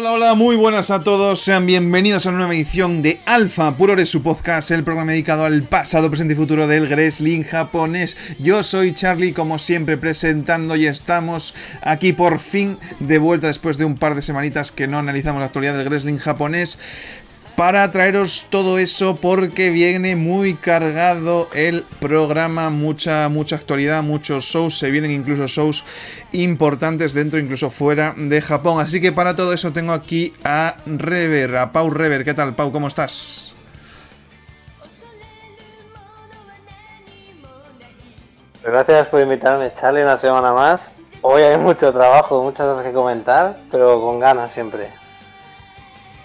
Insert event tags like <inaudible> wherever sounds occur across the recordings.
Hola, hola, muy buenas a todos. Sean bienvenidos a una nueva edición de Alfa Puroresu su podcast, el programa dedicado al pasado, presente y futuro del wrestling japonés. Yo soy Charlie, como siempre, presentando y estamos aquí por fin de vuelta después de un par de semanitas que no analizamos la actualidad del wrestling japonés para traeros todo eso porque viene muy cargado el programa, mucha, mucha actualidad, muchos shows, se vienen incluso shows importantes dentro, incluso fuera de Japón. Así que para todo eso tengo aquí a Rever, a Pau Rever. ¿Qué tal, Pau? ¿Cómo estás? Gracias por invitarme, Charlie, una semana más. Hoy hay mucho trabajo, muchas cosas que comentar, pero con ganas siempre.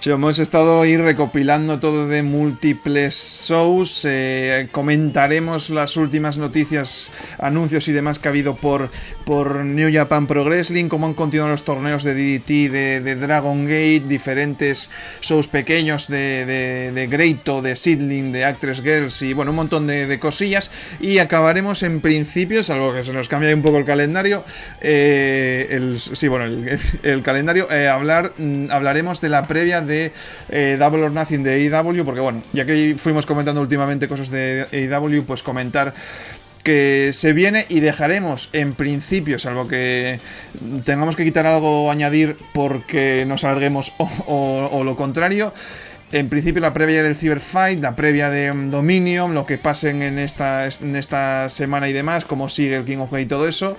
Sí, hemos estado ahí recopilando todo de múltiples shows. Eh, comentaremos las últimas noticias, anuncios y demás que ha habido por por New Japan Pro Wrestling, cómo han continuado los torneos de DDT, de, Dragon Gate, diferentes shows pequeños de, de, de Greito, de Sidling, de Actress Girls y bueno, un montón de, cosillas. Y acabaremos en principio, salvo que se nos cambie un poco el calendario, eh, el, sí, bueno, el, <laughs> calendario, eh, hablar, mm, hablaremos de la previa de eh, Double or Nothing de AEW, porque bueno, ya que fuimos comentando últimamente cosas de AEW, pues comentar que se viene y dejaremos en principio, salvo que tengamos que quitar algo o añadir porque nos alarguemos o, lo contrario. En principio la previa del Cyberfight, la previa de mm, Dominion, lo que pasen en esta, en esta semana y demás, cómo sigue el King of way y todo eso,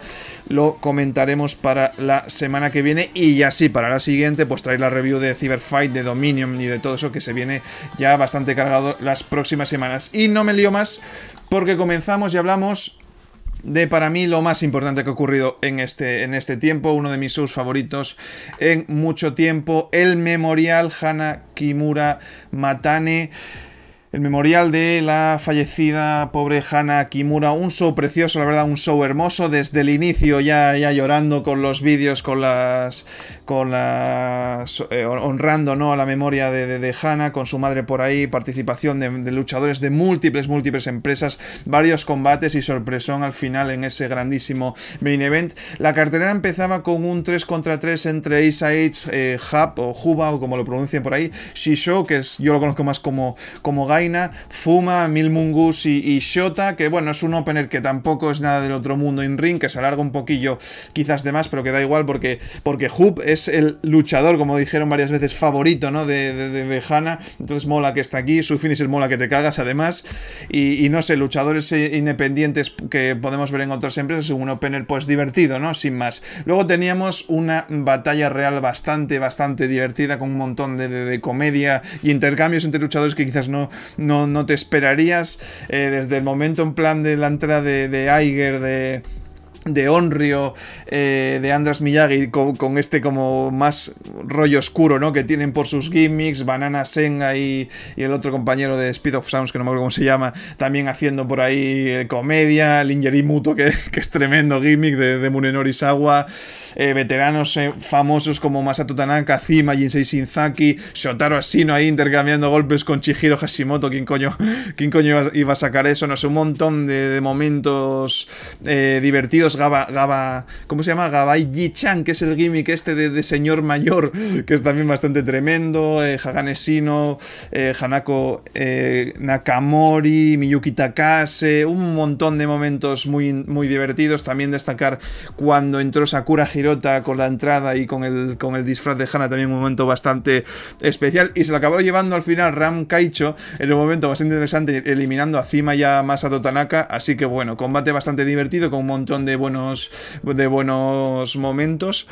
lo comentaremos para la semana que viene y ya sí, para la siguiente pues traéis la review de Cyberfight, de Dominion y de todo eso que se viene ya bastante cargado las próximas semanas. Y no me lío más, porque comenzamos y hablamos de para mí lo más importante que ha ocurrido en este, en este tiempo, uno de mis shows favoritos en mucho tiempo, el memorial Hana Kimura Matane el memorial de la fallecida pobre Hana Kimura. Un show precioso, la verdad, un show hermoso. Desde el inicio ya, ya llorando con los vídeos, con las. con las. Eh, honrando ¿no? a la memoria de, de, Hana, con su madre por ahí, participación de, luchadores de múltiples, múltiples empresas, varios combates y sorpresón al final en ese grandísimo main event. La cartelera empezaba con un 3 contra 3 entre Isa H, eh, Hub o Juba, o como lo pronuncien por ahí, Shisho, que es, yo lo conozco más como, como Gai Fuma, Mil Mungus y, Shota, que bueno, es un opener que tampoco es nada del otro mundo en ring, que se alarga un poquillo quizás de más, pero que da igual porque, porque Hoop es el luchador, como dijeron varias veces, favorito ¿no? de, de, de, entonces mola que está aquí, su el mola que te cagas además, y, no sé, luchadores eh, independientes que podemos ver en otras empresas, un opener pues divertido, ¿no? Sin más. Luego teníamos una batalla real bastante, bastante divertida, con un montón de, comedia y intercambios entre luchadores que quizás no, no, no te esperarías eh, desde el momento en plan de la entrada de, de Iger, de, de Onryo, eh, de Andras Miyagi, con, este como más rollo oscuro, ¿no? Que tienen por sus gimmicks, Banana Senga y, el otro compañero de Speed of Sounds, que no me acuerdo cómo se llama, también haciendo por ahí eh, comedia, Lingerie Muto, <laughs> que, es tremendo gimmick de, de Munenori Sawa, eh, veteranos famosos como Masato Tanaka, Zima, Jinsei Shinzaki, Shotaro Asino ahí intercambiando golpes con Chihiro Hashimoto, ¿quién coño, <laughs> iba, a sacar eso? No sé, un montón de momentos divertidos Gaba, ¿cómo se llama? Gabai Yichan, que es el gimmick este de, señor mayor, que es también bastante tremendo, eh, Haganesino, eh, Hanako eh, Nakamori, Miyuki Takase, un montón de momentos muy, muy divertidos, también destacar cuando entró Sakura Hirota con la entrada y con el, con el disfraz de Hana, también un momento bastante especial, y se lo acabó llevando al final Ram Kaicho, en un momento bastante interesante, eliminando a Cima y a Totanaka. así que bueno, combate bastante divertido, con un montón de de buenos momentos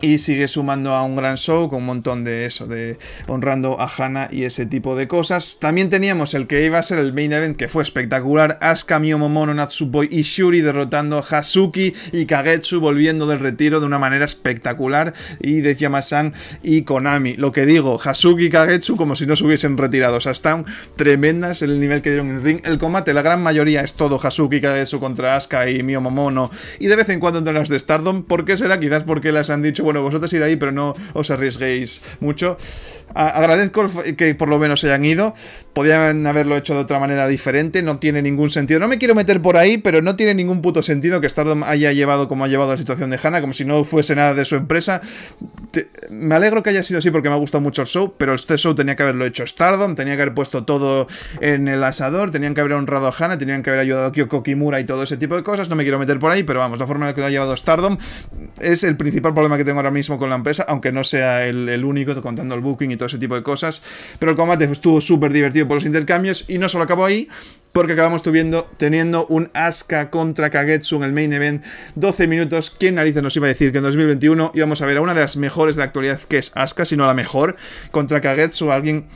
y sigue sumando a un gran show con un montón de eso, de honrando a Hana y ese tipo de cosas. También teníamos el que iba a ser el main event, que fue espectacular, Asuka, Momono, Natsuboy y Shuri derrotando a Hasuki y Kagetsu volviendo del retiro de una manera espectacular, y de Yamasan y Konami. Lo que digo, Hasuki y Kagetsu como si no se hubiesen retirado, o sea, están tremendas el nivel que dieron en el ring. El combate, la gran mayoría es todo Hasuki y Kagetsu contra Asuka y Momono, y de vez en cuando entre las de Stardom, ¿por qué será? Quizás porque las han dicho bueno, vosotros ir ahí, pero no os arriesguéis mucho. agradezco que por lo menos hayan ido podían haberlo hecho de otra manera diferente, no tiene ningún sentido. No me quiero meter por ahí, pero no tiene ningún puto sentido que Stardom haya llevado como ha llevado la situación de Hannah, como si no fuese nada de su empresa. me alegro que haya sido así porque me ha gustado mucho el show, pero este show tenía que haberlo hecho Stardom, tenía que haber puesto todo en el asador, tenían que haber honrado a Hannah, tenían que haber ayudado a Kyoko Kimura y todo ese tipo de cosas. No me quiero meter por ahí, pero vamos, la forma en la que lo ha llevado Stardom es el principal problema que tengo ahora mismo con la empresa, aunque no sea el, el único, contando el booking y todo ese tipo de cosas. Pero el combate estuvo súper divertido por los intercambios y no solo acabó ahí, porque acabamos teniendo un Asuka contra Kagetsu en el main event. 12 minutos. quien narices nos iba a decir que en 2021 íbamos a ver a una de las mejores de la actualidad, que es Asuka, si no la mejor, contra Kagetsu, alguien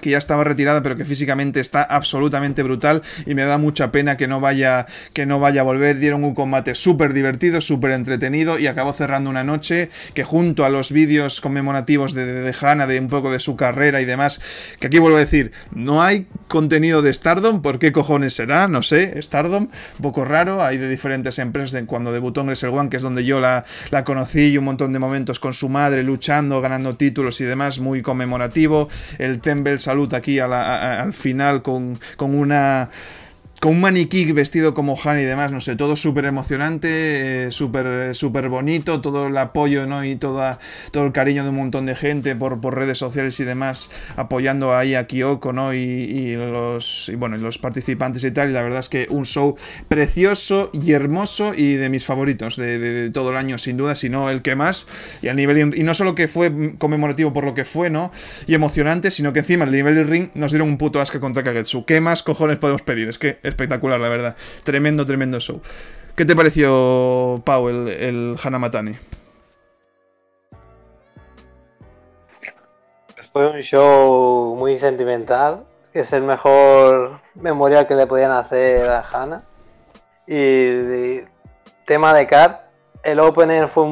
que ya estaba retirada pero que físicamente está absolutamente brutal y me da mucha pena que no vaya que no vaya a volver dieron un combate súper divertido súper entretenido y acabó cerrando una noche que junto a los vídeos conmemorativos de, de, de, de un poco de su carrera y demás que aquí vuelvo a decir no hay contenido de Stardom por qué cojones será no sé Stardom un poco raro hay de diferentes empresas cuando debutó en el One que es donde yo la, la conocí y un montón de momentos con su madre luchando ganando títulos y demás muy conmemorativo el Temple salud aquí al final con, con una con un maniquí vestido como Han y demás, no sé, todo súper emocionante, súper eh, super bonito, todo el apoyo y toda, todo el cariño de un montón de gente por, redes sociales y demás, apoyando ahí a Kyoko ¿no? y, los, y, bueno, los participantes y tal, y la verdad es que un show precioso y hermoso y de mis favoritos de, todo el año, sin duda, sino el que más, y nivel, y no solo que fue conmemorativo por lo que fue, ¿no? Y emocionante, sino que encima el nivel del ring nos dieron un puto asco contra Kagetsu. ¿Qué más cojones podemos pedir? Es que espectacular, la verdad. Tremendo, tremendo show. ¿Qué te pareció, Pau, el, Hanamatani? Fue un show muy sentimental, es el mejor memorial que le podían hacer a Hannah. Y, tema de Card, el opener fue,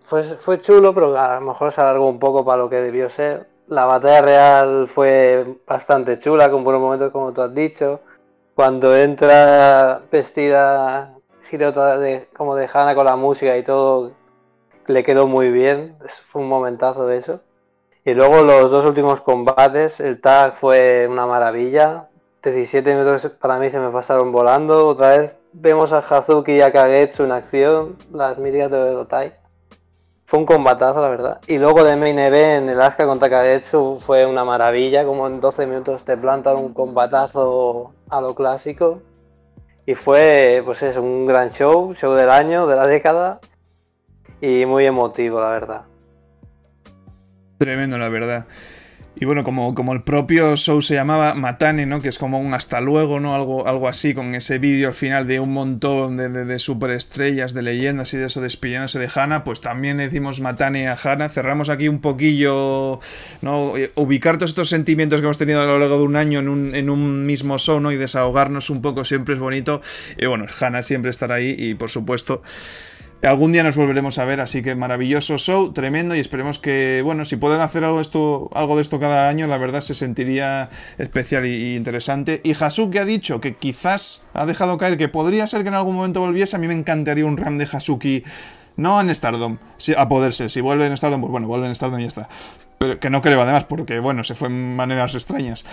fue, fue chulo, pero a lo mejor se alargó un poco para lo que debió ser. La batalla real fue bastante chula, con buenos momentos, como tú has dicho cuando entra vestida Girota de, como de Hanna con la música y todo, le quedó muy bien. Fue un momentazo de eso. Y luego los dos últimos combates, el tag fue una maravilla. 17 minutos para mí se me pasaron volando. Otra vez vemos a Hazuki y a Kagetsu en acción, las míticas de fue un combatazo, la verdad. Y luego de Main en el Alaska contra Kagetsu fue una maravilla, como en 12 minutos te plantan un combatazo a lo clásico. Y fue, pues es un gran show, show del año, de la década, y muy emotivo, la verdad. Tremendo, la verdad. Y bueno, como, como el propio show se llamaba Matane, ¿no? Que es como un hasta luego, ¿no? Algo, algo así, con ese vídeo al final de un montón de, superestrellas, de leyendas y de eso, despidiéndose de Hannah, pues también le decimos Matane a Hannah. Cerramos aquí un poquillo, ¿no? Eh, ubicar todos estos sentimientos que hemos tenido a lo largo de un año en un, en un mismo show, ¿no? Y desahogarnos un poco siempre es bonito. Y bueno, Hannah siempre estará ahí y por supuesto... Algún día nos volveremos a ver, así que maravilloso show, tremendo y esperemos que, bueno, si pueden hacer algo, esto, algo de esto cada año, la verdad se sentiría especial y, interesante. Y Hasuki ha dicho que quizás ha dejado caer que podría ser que en algún momento volviese, a mí me encantaría un RAM de Hasuki, no en Stardom, a poder ser, si vuelve en Stardom, pues bueno, vuelve en Stardom y ya está pero que no creo además, porque bueno, se fue en maneras extrañas.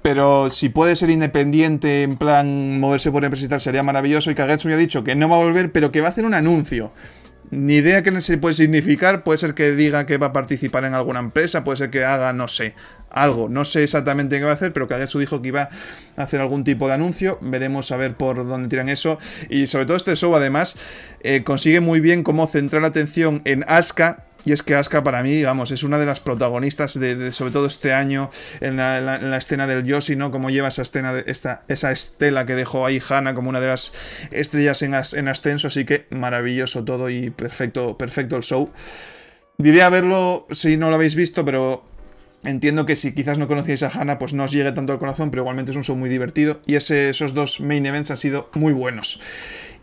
Pero si puede ser independiente, en plan moverse por empresas, sería maravilloso. Y Kagetsu ya ha dicho que no va a volver, pero que va a hacer un anuncio. Ni idea qué se puede significar, puede ser que diga que va a participar en alguna empresa, puede ser que haga, no sé, algo. No sé exactamente qué va a hacer, pero Kagetsu dijo que iba a hacer algún tipo de anuncio. Veremos a ver por dónde tiran eso. Y sobre todo este show, además, eh, consigue muy bien cómo centrar la atención en Asuka, y es que Asuka para mí, vamos, es una de las protagonistas de, sobre todo este año en la, escena del Yoshi, ¿no? como lleva esa escena, esta, esa estela que dejó ahí Hannah como una de las estrellas en, ascenso, así que maravilloso todo y perfecto, perfecto el show. Diré a verlo si no lo habéis visto, pero Entiendo que si quizás no conocíais a Hannah, pues no os llegue tanto al corazón, pero igualmente es un show muy divertido y ese, esos dos main events han sido muy buenos.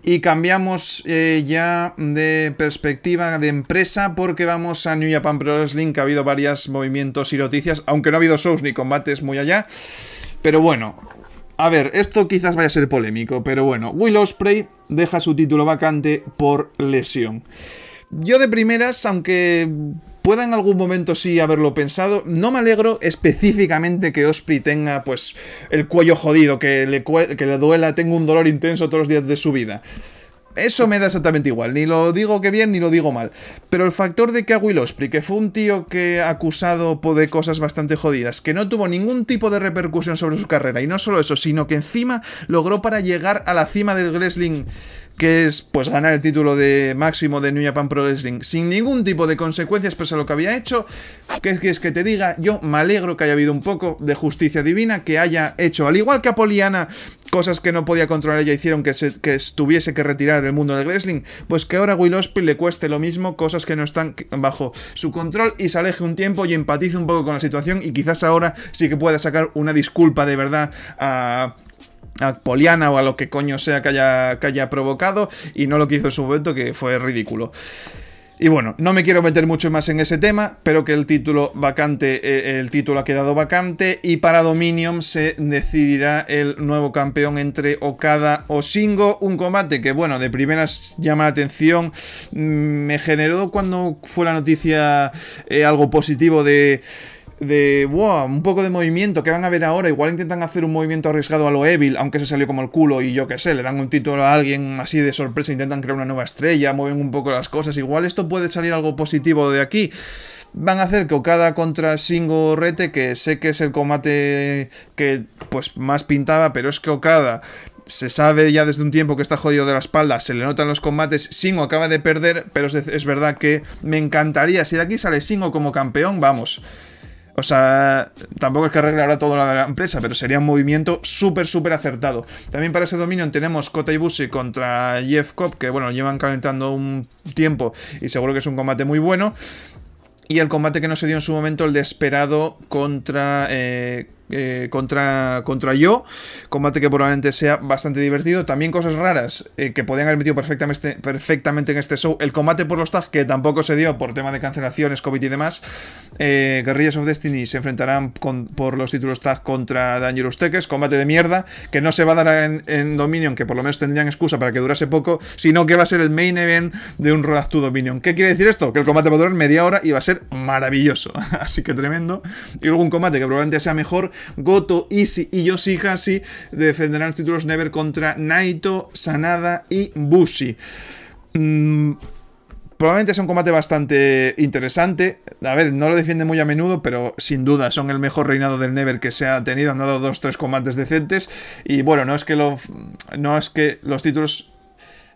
Y cambiamos eh, ya de perspectiva de empresa porque vamos a New Japan Pro Wrestling, que ha habido varios movimientos y noticias, aunque no ha habido shows ni combates muy allá. Pero bueno, a ver, esto quizás vaya a ser polémico, pero bueno, Will Osprey deja su título vacante por lesión. Yo de primeras, aunque Pueda en algún momento sí haberlo pensado. No me alegro específicamente que Osprey tenga pues el cuello jodido, que le, le duela, tenga un dolor intenso todos los días de su vida. Eso me da exactamente igual, ni lo digo que bien ni lo digo mal. Pero el factor de que a Will Osprey, que fue un tío que acusado de cosas bastante jodidas, que no tuvo ningún tipo de repercusión sobre su carrera, y no solo eso, sino que encima logró para llegar a la cima del wrestling que es pues ganar el título de máximo de New Japan Pro Wrestling sin ningún tipo de consecuencias pese a lo que había hecho. ¿Qué es que te diga? Yo me alegro que haya habido un poco de justicia divina, que haya hecho, al igual que a Poliana, cosas que no podía controlar ella hicieron que, se, que tuviese que retirar del mundo del wrestling, pues que ahora a Will Ospreay le cueste lo mismo, cosas que no están bajo su control y se aleje un tiempo y empatice un poco con la situación y quizás ahora sí que pueda sacar una disculpa de verdad a a Poliana o a lo que coño sea que haya, haya provocado y no lo que hizo en su momento, que fue ridículo. Y bueno, no me quiero meter mucho más en ese tema, pero que el título vacante, eh, el título ha quedado vacante y para Dominion se decidirá el nuevo campeón entre Okada o Shingo, un combate que bueno, de primeras llama la atención, mm, me generó cuando fue la noticia eh, algo positivo de de, wow, un poco de movimiento, que van a ver ahora? Igual intentan hacer un movimiento arriesgado a lo Evil, aunque se salió como el culo y yo qué sé, le dan un título a alguien así de sorpresa, intentan crear una nueva estrella, mueven un poco las cosas, igual esto puede salir algo positivo de aquí. Van a hacer que Okada contra Shingo Rete, que sé que es el combate que pues más pintaba, pero es que Okada se sabe ya desde un tiempo que está jodido de la espalda, se le notan los combates, Singo acaba de perder, pero es, es verdad que me encantaría, si de aquí sale Singo como campeón, vamos, o sea, tampoco es que arregle ahora toda la empresa, pero sería un movimiento súper, súper acertado. También para ese dominio tenemos Kota Ibushi contra Jeff Cobb, que bueno, llevan calentando un tiempo y seguro que es un combate muy bueno. Y el combate que no se dio en su momento, el de contra... Eh, eh, contra, contra yo. Combate que probablemente sea bastante divertido. También cosas raras eh, que podían haber metido perfectamente, perfectamente en este show. El combate por los tags que tampoco se dio por tema de cancelaciones, COVID y demás. Eh, Guerrillas of Destiny se enfrentarán por los títulos tag contra Dangerous Teques. Combate de mierda que no se va a dar en, Dominion, que por lo menos tendrían excusa para que durase poco, sino que va a ser el main event de un Road to Dominion. ¿Qué quiere decir esto? Que el combate va a durar media hora y va a ser maravilloso. <laughs> Así que tremendo. Y luego un combate que probablemente sea mejor Goto, Easy y Yoshihashi defenderán los títulos Never contra Naito, Sanada y Bushi. Mm, probablemente sea un combate bastante interesante. A ver, no lo defiende muy a menudo, pero sin duda son el mejor reinado del Never que se ha tenido. Han dado dos, tres combates decentes. Y bueno, no es que, no es que los títulos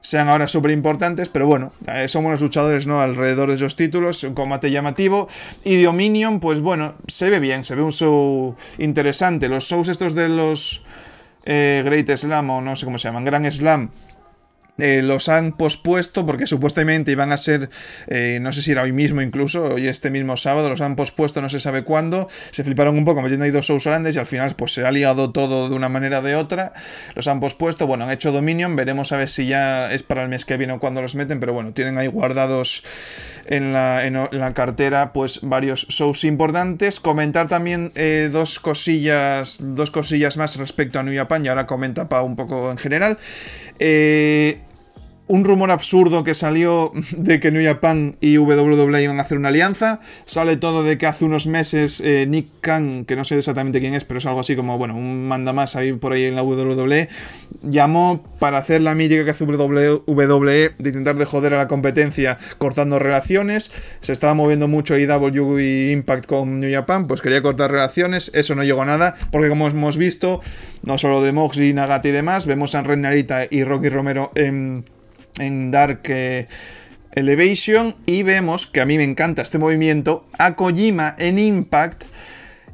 sean ahora súper importantes, pero bueno, eh, son buenos luchadores, ¿no? Alrededor de esos títulos, un combate llamativo. Y Dominion, pues bueno, se ve bien, se ve un show interesante. Los shows estos de los eh, Great Slam o no sé cómo se llaman, Gran Slam eh, los han pospuesto porque supuestamente iban a ser, eh, no sé si era hoy mismo incluso, hoy este mismo sábado, los han pospuesto no se sabe cuándo, se fliparon un poco metiendo ahí dos shows grandes y al final pues se ha liado todo de una manera o de otra, los han pospuesto, bueno, han hecho Dominion, veremos a ver si ya es para el mes que viene o cuándo los meten, pero bueno, tienen ahí guardados en la, cartera pues varios shows importantes, comentar también eh, dos cosillas, dos cosillas más respecto a New Japan y ahora comenta para un poco en general. Eh, un rumor absurdo que salió <laughs> de que New Japan y WWE iban a hacer una alianza. Sale todo de que hace unos meses eh, Nick Khan, que no sé exactamente quién es, pero es algo así como, bueno, un manda más ahí por ahí en la WWE, llamó para hacer la mítica que hace WWE de intentar de joder a la competencia cortando relaciones. Se estaba moviendo mucho IW e y Impact con New Japan, pues quería cortar relaciones. Eso no llegó a nada, porque como hemos visto, no solo de y Nagata y demás, vemos a Ren y Rocky Romero en en Dark eh, Elevation y vemos, que a mí me encanta este movimiento, a Kojima en Impact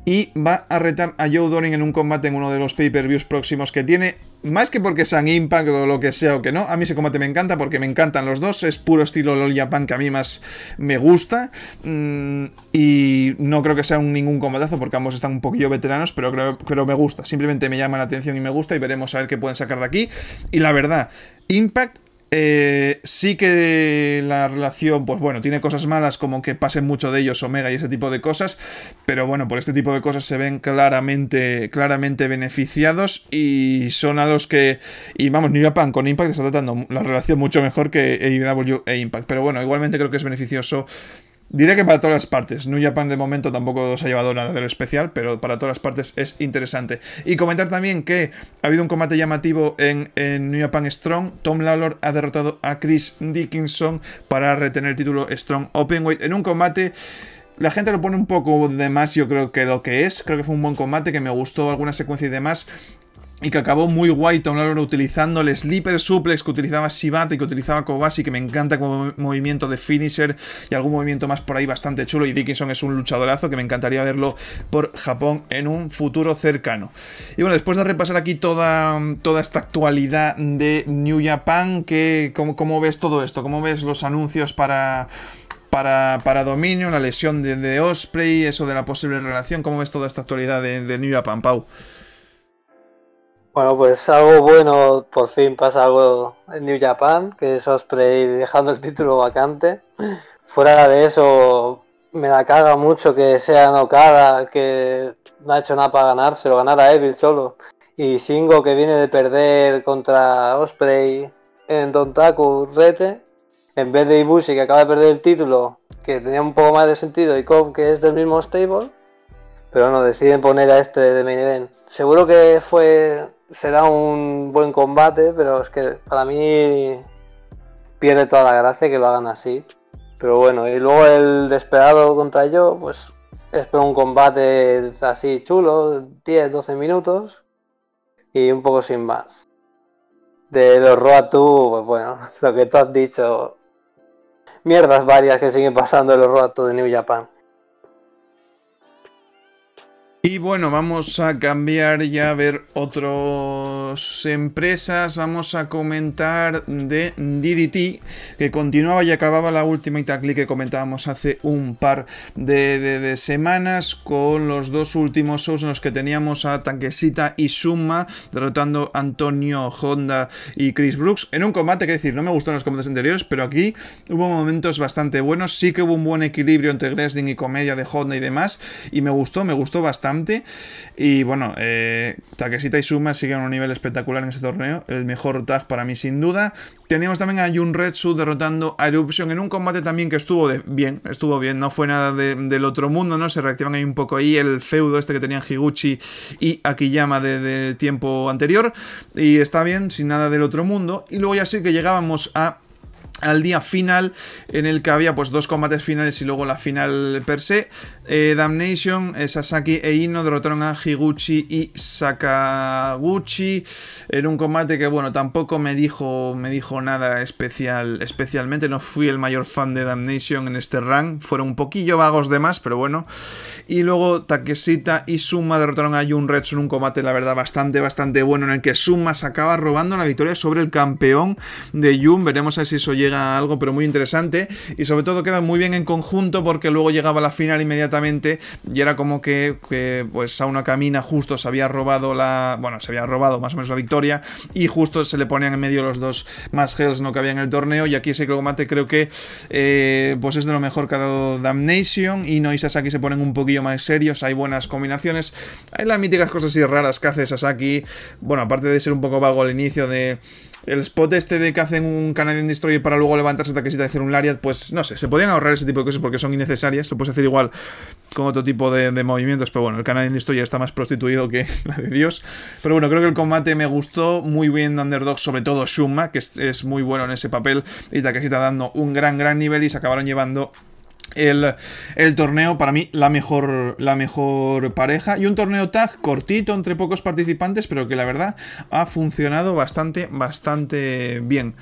y va a retar a Joe Doring en un combate en uno de los pay-per-views próximos que tiene. Más que porque sean Impact o lo que sea o que no, a mí ese combate me encanta porque me encantan los dos, es puro estilo LOL Japan que a mí más me gusta mm, y no creo que sea un, ningún combatazo porque ambos están un poquillo veteranos, pero creo, que me gusta, simplemente me llama la atención y me gusta y veremos a ver qué pueden sacar de aquí. Y la verdad, Impact eh, sí que la relación, pues bueno, tiene cosas malas como que pasen mucho de ellos Omega y ese tipo de cosas, pero bueno, por este tipo de cosas se ven claramente, claramente beneficiados y son a los que, y vamos, New Japan con Impact está tratando la relación mucho mejor que AEW e Impact, pero bueno, igualmente creo que es beneficioso Diré que para todas las partes. New Japan de momento tampoco se ha llevado nada de lo especial, pero para todas las partes es interesante. Y comentar también que ha habido un combate llamativo en, New Japan Strong. Tom lalor ha derrotado a Chris Dickinson para retener el título Strong Openweight en un combate la gente lo pone un poco de más, yo creo que lo que es. Creo que fue un buen combate, que me gustó alguna secuencia y demás y que acabó muy guay Tom Lawler utilizando el Sleeper Suplex que utilizaba Shibata y que utilizaba Kobashi, que me encanta como movimiento de finisher y algún movimiento más por ahí bastante chulo. Y Dickinson es un luchadorazo que me encantaría verlo por Japón en un futuro cercano. Y bueno, después de repasar aquí toda, toda esta actualidad de New Japan, que, ¿cómo, ves todo esto? ¿Cómo ves los anuncios para... Para, para, dominio, la lesión de, Osprey, eso de la posible relación, ¿cómo ves toda esta actualidad de, de New Japan, Pau? Bueno, pues algo bueno, por fin pasa algo en New Japan, que es Osprey dejando el título vacante. Fuera de eso, me la caga mucho que sea Nokada, que no ha hecho nada para ganárselo, ganar a Evil solo. Y Shingo que viene de perder contra Osprey en Dontaku Rete, en vez de Ibushi que acaba de perder el título, que tenía un poco más de sentido, y con que es del mismo stable, pero no, deciden poner a este de main event. Seguro que fue será un buen combate, pero es que para mí pierde toda la gracia que lo hagan así. Pero bueno, y luego el desesperado contra yo, pues espero un combate así chulo, 10-12 minutos y un poco sin más. De los Roa pues bueno, <laughs> lo que tú has dicho, mierdas varias que siguen pasando en los Roa de New Japan. Y bueno, vamos a cambiar ya a ver otras empresas. Vamos a comentar de DDT, que continuaba y acababa la última Itacli que comentábamos hace un par de, semanas, con los dos últimos shows en los que teníamos a Tanquesita y Summa, derrotando a Antonio Honda y Chris Brooks. En un combate, que decir, no me gustaron los combates anteriores, pero aquí hubo momentos bastante buenos. Sí que hubo un buen equilibrio entre Gresling y comedia de Honda y demás, y me gustó, me gustó bastante. Y bueno, eh, Takeshita y Suma siguen a un nivel espectacular en este torneo. El mejor tag para mí, sin duda. Teníamos también a red derrotando a Eruption en un combate también que estuvo bien. Estuvo bien, no fue nada del otro mundo, ¿no? Se reactivan ahí un poco ahí el feudo este que tenían Higuchi y Akiyama de, tiempo anterior. Y está bien, sin nada del otro mundo. Y luego ya sí que llegábamos a al día final en el que había pues dos combates finales y luego la final per se. Eh, Damnation, eh, Sasaki e Ino derrotaron a Higuchi y Sakaguchi en un combate que bueno, tampoco me dijo, me dijo nada especial especialmente, no fui el mayor fan de Damnation en este rank, fueron un poquillo vagos de más, pero bueno. Y luego Takeshita y Suma derrotaron a Jun Retsu en un combate la verdad bastante bastante bueno en el que Suma se acaba robando la victoria sobre el campeón de Jun, veremos a ver si llega algo, pero muy interesante. Y sobre todo queda muy bien en conjunto porque luego llegaba la final inmediatamente y era como que, pues a una Camina justo se había robado la... Bueno, se había robado más o menos la victoria y justo se le ponían en medio los dos más Hells no que había en el torneo y aquí ese mate creo que eh, pues es de lo mejor que ha dado Damnation y no y Sasaki se ponen un poquillo más serios, hay buenas combinaciones, hay las míticas cosas así raras que hace Sasaki, bueno, aparte de ser un poco vago al inicio de el spot este de que hacen un Canadian Destroyer para luego levantarse a y hacer un Lariat, pues no sé, se podían ahorrar ese tipo de cosas porque son innecesarias. Lo puedes hacer igual con otro tipo de, movimientos, pero bueno, el Canadian Destroyer está más prostituido que <laughs> la de Dios. Pero bueno, creo que el combate me gustó muy bien Underdog, sobre todo Shuma, que es, muy bueno en ese papel, y Takeshita dando un gran, gran nivel y se acabaron llevando el, torneo, para mí, la mejor, la mejor pareja. Y un torneo tag cortito, entre pocos participantes, pero que la verdad ha funcionado bastante, bastante bien.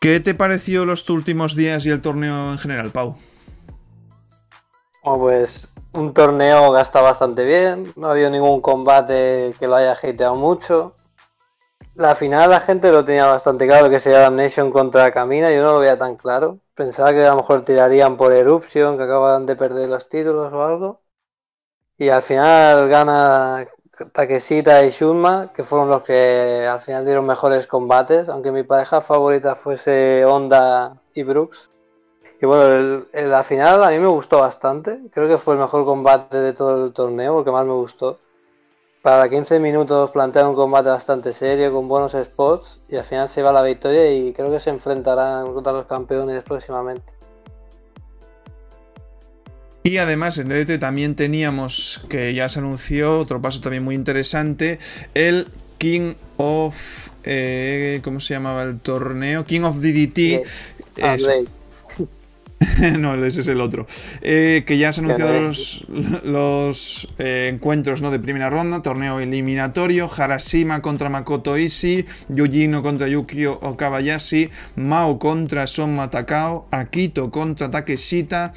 ¿Qué te pareció los últimos días y el torneo en general, Pau? pues un torneo que ha bastante bien, no ha habido ningún combate que lo haya agitado mucho. La final la gente lo tenía bastante claro, que sería Damnation contra Camina, yo no lo veía tan claro. Pensaba que a lo mejor tirarían por Eruption, que acaban de perder los títulos o algo. Y al final gana Takesita y Shunma, que fueron los que al final dieron mejores combates, aunque mi pareja favorita fuese Honda y Brooks. Y bueno, la final a mí me gustó bastante, creo que fue el mejor combate de todo el torneo, porque más me gustó para 15 minutos plantea un combate bastante serio, con buenos spots, y al final se va la victoria y creo que se enfrentarán contra los campeones próximamente. Y además en DDT también teníamos, que ya se anunció, otro paso también muy interesante, el King of... Eh, ¿Cómo se llamaba el torneo? King of DDT. <laughs> no, ese es el otro. Eh, que ya se han anunciado los, los eh, encuentros ¿no? de primera ronda, torneo eliminatorio, Harashima contra Makoto Ishii, Yujino contra Yukio Okabayashi, Mao contra Son Takao. Akito contra Takeshita,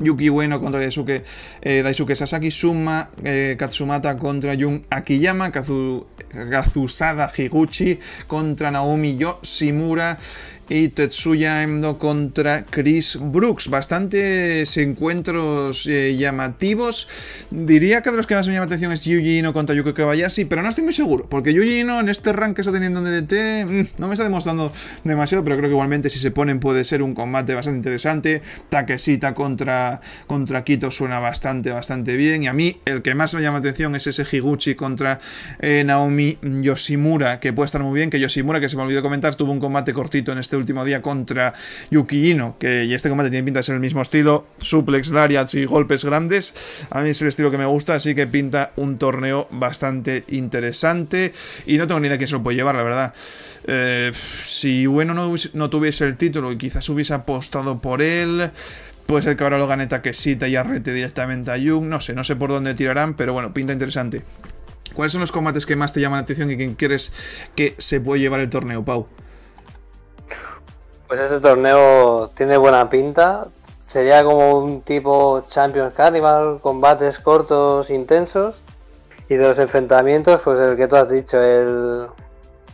Yuki bueno contra eh, Daisuke, Sasaki, Suma Katsumata contra Jun Akiyama, Kazu, Kazusada Higuchi contra Naomi Yoshimura y Tetsuya Endo contra Chris Brooks. Bastantes encuentros eh, llamativos. Diría que de los que más me llama la atención es Yuji Ino contra Yuki Kobayashi, pero no estoy muy seguro, porque Yuji Ino en este rank que está teniendo en DDT mm, no me está demostrando demasiado, pero creo que igualmente si se ponen puede ser un combate bastante interesante. Takesita contra, contra Kito suena bastante, bastante bien. Y a mí el que más me llama la atención es ese Higuchi contra eh, Naomi Yoshimura, que puede estar muy bien, que Yoshimura, que se me olvidó comentar, tuvo un combate cortito en este último día contra Yuki que este combate tiene pinta de ser el mismo estilo, suplex, lariats y golpes grandes. A mí es el estilo que me gusta, así que pinta un torneo bastante interesante y no tengo ni idea quién se lo puede llevar, la verdad. Eh, si bueno no, tuviese el título y quizás hubiese apostado por él... Puede ser que ahora lo gane Takesita y arrete directamente a Yung. No sé, no sé por dónde tirarán, pero bueno, pinta interesante. ¿Cuáles son los combates que más te llaman la atención y quién quieres que se puede llevar el torneo, Pau? pues ese torneo tiene buena pinta. Sería como un tipo Champions Carnival, combates cortos, intensos. Y de los enfrentamientos, pues el que tú has dicho, el,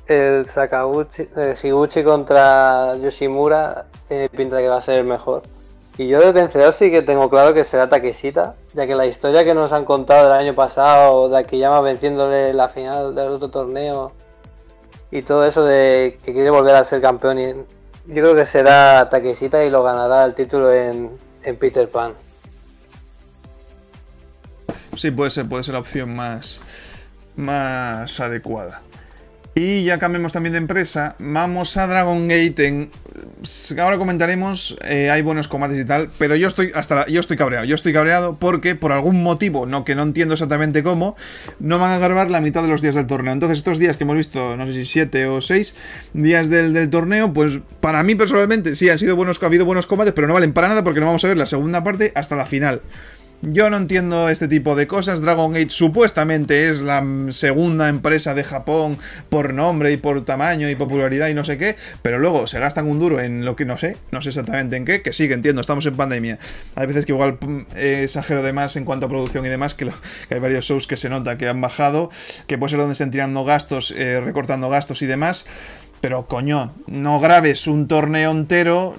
el Sakaguchi, el Higuchi contra Yoshimura tiene pinta que va a ser el mejor. Y yo de vencedor sí que tengo claro que será Takeshita, ya que la historia que nos han contado del año pasado, de Akiyama venciéndole la final del otro torneo, y todo eso de que quiere volver a ser campeón y yo creo que será taquisita y lo ganará el título en, Peter Pan. Sí, puede ser, puede ser la opción más, más adecuada. Y ya cambiamos también de empresa, vamos a Dragon Gate. Ahora comentaremos, eh, hay buenos combates y tal, pero yo estoy hasta yo estoy cabreado. Yo estoy cabreado porque por algún motivo, no que no entiendo exactamente cómo, no van a grabar la mitad de los días del torneo. Entonces estos días que hemos visto, no sé si 7 o 6 días del, del, torneo, pues para mí personalmente sí han sido buenos, ha habido buenos combates, pero no valen para nada porque no vamos a ver la segunda parte hasta la final. Yo no entiendo este tipo de cosas. Dragon Gate supuestamente es la segunda empresa de Japón por nombre y por tamaño y popularidad y no sé qué, pero luego se gastan un duro en lo que no sé, no sé exactamente en qué, que sí, que entiendo, estamos en pandemia. Hay veces que igual mm, eh, exagero de más en cuanto a producción y demás, que, hay varios shows que se nota que han bajado, que puede ser donde estén tirando gastos, eh, recortando gastos y demás. Pero coño, no grabes un torneo entero,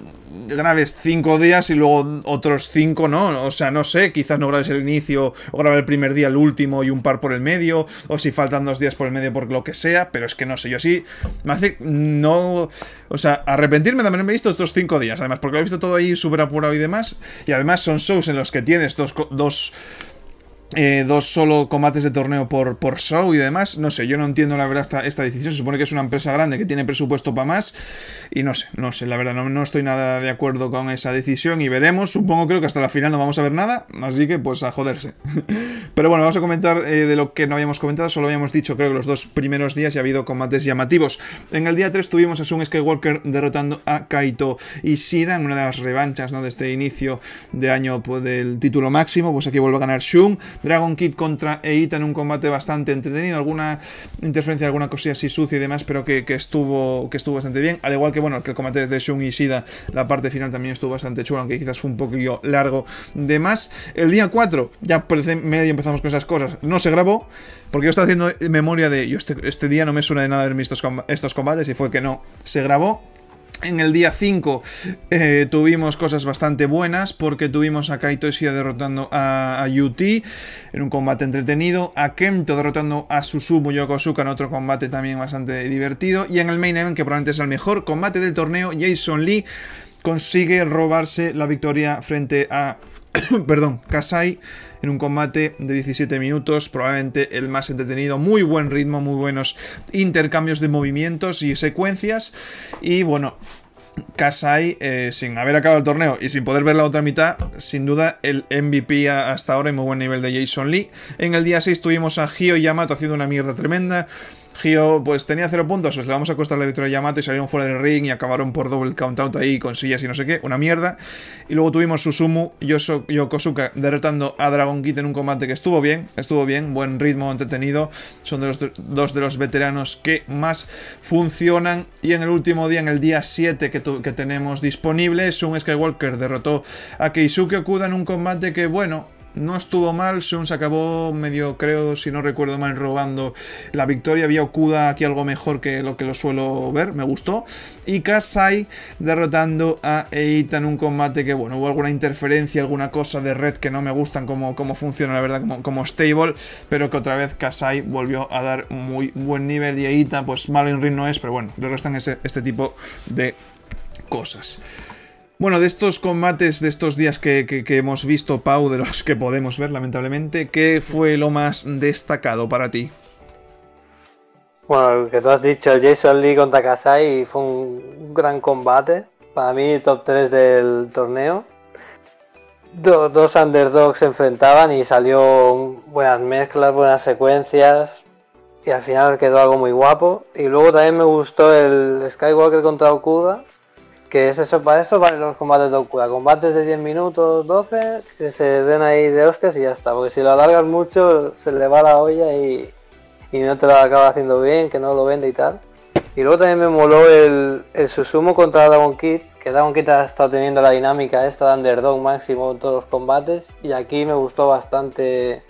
grabes cinco días y luego otros cinco no. O sea, no sé, quizás no grabes el inicio o grabes el primer día, el último y un par por el medio, o si faltan dos días por el medio por lo que sea, pero es que no sé, yo sí me hace no... O sea, arrepentirme de he visto estos cinco días, además, porque lo he visto todo ahí súper apurado y demás, y además son shows en los que tienes dos... dos eh, dos solo combates de torneo por, por show y demás. No sé, yo no entiendo la verdad esta, decisión. Se supone que es una empresa grande que tiene presupuesto para más. Y no sé, no sé, la verdad, no, estoy nada de acuerdo con esa decisión. Y veremos, supongo creo que hasta la final no vamos a ver nada. Así que pues a joderse. <laughs> Pero bueno, vamos a comentar eh, de lo que no habíamos comentado. Solo habíamos dicho, creo que los dos primeros días ya ha habido combates llamativos. En el día 3 tuvimos a Sun Skywalker derrotando a Kaito y Sida en una de las revanchas ¿no? de este inicio de año pues, del título máximo. Pues aquí vuelve a ganar Shun. Dragon Kid contra Eita en un combate bastante entretenido, alguna interferencia, alguna cosilla así sucia y demás, pero que, estuvo, que estuvo bastante bien. Al igual que, bueno, el combate de Shun y Sida, la parte final también estuvo bastante chula, aunque quizás fue un poquillo largo de más. El día 4, ya por medio empezamos con esas cosas, no se grabó, porque yo estaba haciendo memoria de, yo este, este día no me suena de nada haber visto estos combates y fue que no, se grabó en el día 5 eh, tuvimos cosas bastante buenas porque tuvimos a Kaito Ishida derrotando a, UT en un combate entretenido, a Kento derrotando a Susumu Yokosuka en otro combate también bastante divertido y en el main event que probablemente es el mejor combate del torneo, Jason Lee consigue robarse la victoria frente a <coughs> perdón, Kasai en un combate de 17 minutos, probablemente el más entretenido, muy buen ritmo, muy buenos intercambios de movimientos y secuencias y bueno, Kasai, eh, sin haber acabado el torneo y sin poder ver la otra mitad, sin duda el MVP hasta ahora y muy buen nivel de Jason Lee. En el día 6 tuvimos a Gio Yamato haciendo una mierda tremenda pues tenía cero puntos, pues le vamos a costar la victoria a Yamato y salieron fuera del ring y acabaron por double out ahí con sillas y no sé qué, una mierda. Y luego tuvimos Susumu y Yokosuka derrotando a Dragon Kid en un combate que estuvo bien, estuvo bien, buen ritmo, entretenido. Son de los, dos de los veteranos que más funcionan. Y en el último día, en el día 7 que, que tenemos disponible, Sun Skywalker derrotó a Keisuke Okuda en un combate que, bueno, no estuvo mal. Seun se acabó medio, creo, si no recuerdo mal, robando la victoria. Había Okuda aquí algo mejor que lo que lo suelo ver, me gustó. Y Kasai derrotando a Eita en un combate que, bueno, hubo alguna interferencia, alguna cosa de red que no me gustan como, funciona, la verdad, como, como stable. Pero que otra vez Kasai volvió a dar muy buen nivel y Eita, pues mal en ring no es, pero bueno, le restan este tipo de cosas. Bueno, de estos combates de estos días que, hemos visto, Pau, de los que podemos ver, lamentablemente, ¿qué fue lo más destacado para ti? Bueno, que tú has dicho, el Jason Lee contra Kasai fue un gran combate. Para mí, top 3 del torneo. dos underdogs se enfrentaban y salió buenas mezclas, buenas secuencias. Y al final quedó algo muy guapo. Y luego también me gustó el Skywalker contra Okuda que es eso, para eso valen los combates de Combates de 10 minutos, 12, que se den ahí de hostias y ya está. Porque si lo alargas mucho, se le va la olla y, no te lo acaba haciendo bien, que no lo vende y tal. Y luego también me moló el, Susumo contra Dragon Kid, que Dragon Kid ha estado teniendo la dinámica esta de underdog máximo en todos los combates. Y aquí me gustó bastante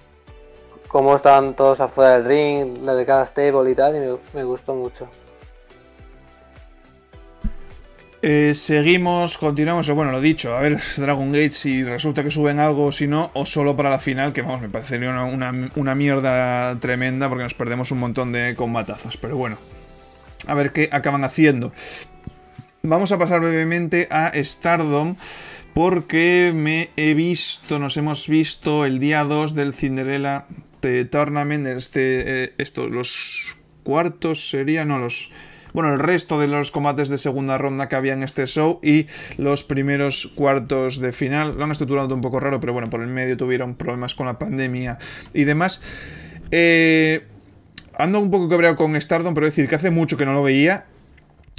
cómo estaban todos afuera del ring, la de cada stable y tal, y me gustó mucho. Eh, seguimos, continuamos, bueno, lo dicho, a ver <laughs> Dragon Gate si resulta que suben algo o si no, o solo para la final, que vamos, me parecería una, mierda tremenda porque nos perdemos un montón de combatazos, pero bueno, a ver qué acaban haciendo. Vamos a pasar brevemente a Stardom porque me he visto, nos hemos visto el día 2 del Cinderella eh, Tournament, este, eh, esto, los cuartos serían, no, los bueno, el resto de los combates de segunda ronda que había en este show y los primeros cuartos de final. Lo han estructurado un poco raro, pero bueno, por el medio tuvieron problemas con la pandemia y demás. Eh, ando un poco cabreado con Stardom, pero decir que hace mucho que no lo veía.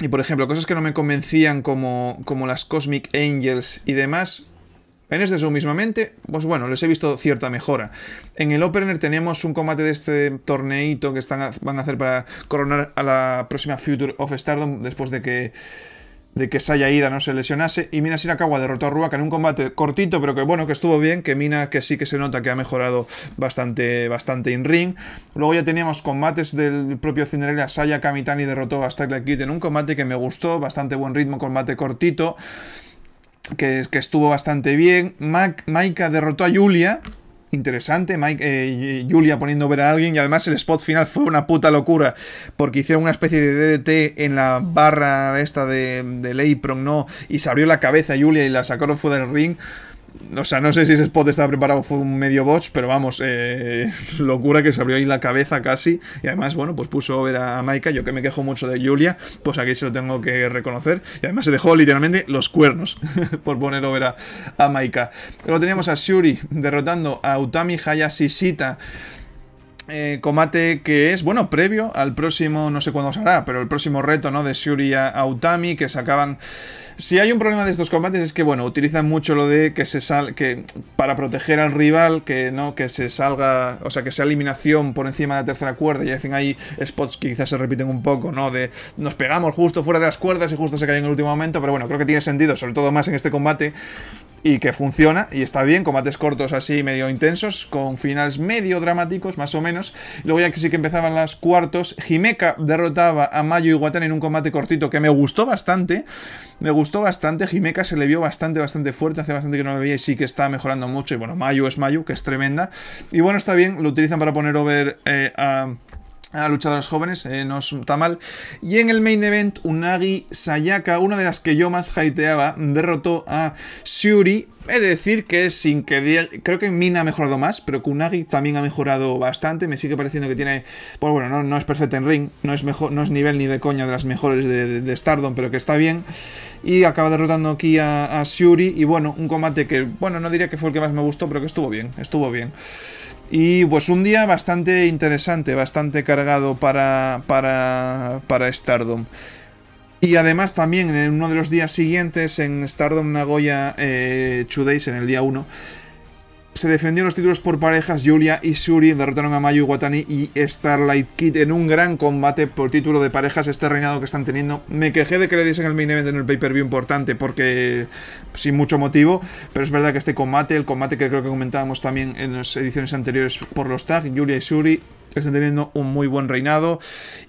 Y por ejemplo, cosas que no me convencían como, como las Cosmic Angels y demás, en este Zoom mismamente, pues bueno, les he visto cierta mejora. En el Opener tenemos un combate de este torneito que están, van a hacer para coronar a la próxima Future of Stardom después de que de que Saya Ida no se lesionase y Mina Shirakawa derrotó a Ruaka en un combate cortito pero que bueno, que estuvo bien, que Mina que sí que se nota que ha mejorado bastante bastante en ring. Luego ya teníamos combates del propio Cinderella, Saya Kamitani derrotó a Starlight Kid en un combate que me gustó, bastante buen ritmo, combate cortito que, estuvo bastante bien. Maika derrotó a Julia. Interesante, Mike, eh, Julia poniendo ver a alguien y además el spot final fue una puta locura porque hicieron una especie de DDT en la barra esta de, Ley pronó Y se abrió la cabeza a Julia y la sacaron fuera del ring. O sea, no sé si ese spot estaba preparado fue un medio botch, pero vamos, eh, <laughs> locura que se abrió ahí la cabeza casi. Y además, bueno, pues puso over a Maika, yo que me quejo mucho de Julia, pues aquí se lo tengo que reconocer. Y además se dejó literalmente los cuernos <laughs> por poner over a, Maika. Luego teníamos a Shuri derrotando a Utami Hayashi Shita. Eh, combate que es, bueno, previo al próximo, no sé cuándo será, pero el próximo reto, ¿no? De Shuri a Utami, que se acaban... Si hay un problema de estos combates es que, bueno, utilizan mucho lo de que se sal... que para proteger al rival, que no, que se salga, o sea, que sea eliminación por encima de la tercera cuerda, y dicen ahí spots que quizás se repiten un poco, ¿no? De nos pegamos justo fuera de las cuerdas y justo se caen en el último momento, pero bueno, creo que tiene sentido, sobre todo más en este combate, y que funciona y está bien, combates cortos así medio intensos, con finales medio dramáticos más o menos. Luego ya que sí que empezaban las cuartos, Jimeca derrotaba a Mayo Iwatani en un combate cortito que me gustó bastante, me gustó bastante, Jimeca se le vio bastante, bastante fuerte, hace bastante que no lo veía y sí que está mejorando mucho y bueno, Mayo es Mayo, que es tremenda. Y bueno, está bien, lo utilizan para poner over eh, a a luchadores jóvenes, eh, no está mal. Y en el main event, Unagi Sayaka, una de las que yo más haiteaba... derrotó a Shuri He de decir que sin que. Creo que Mina ha mejorado más, pero Kunagi también ha mejorado bastante. Me sigue pareciendo que tiene. Pues bueno, no, es perfecta en ring, no es, mejor, no es nivel ni de coña de las mejores de, Stardom, pero que está bien. Y acaba derrotando aquí a, Shuri. Y bueno, un combate que, bueno, no diría que fue el que más me gustó, pero que estuvo bien, estuvo bien. Y pues un día bastante interesante, bastante cargado para, para, para Stardom. Y además también en uno de los días siguientes, en Stardom Nagoya eh, Days, en el día 1, se defendieron los títulos por parejas. Julia y Shuri derrotaron a Mayu Watani y Starlight Kid en un gran combate por título de parejas. Este reinado que están teniendo. Me quejé de que le diesen el main event en el pay-per-view importante porque sin mucho motivo. Pero es verdad que este combate, el combate que creo que comentábamos también en las ediciones anteriores por los tags, Julia y Shuri, están teniendo un muy buen reinado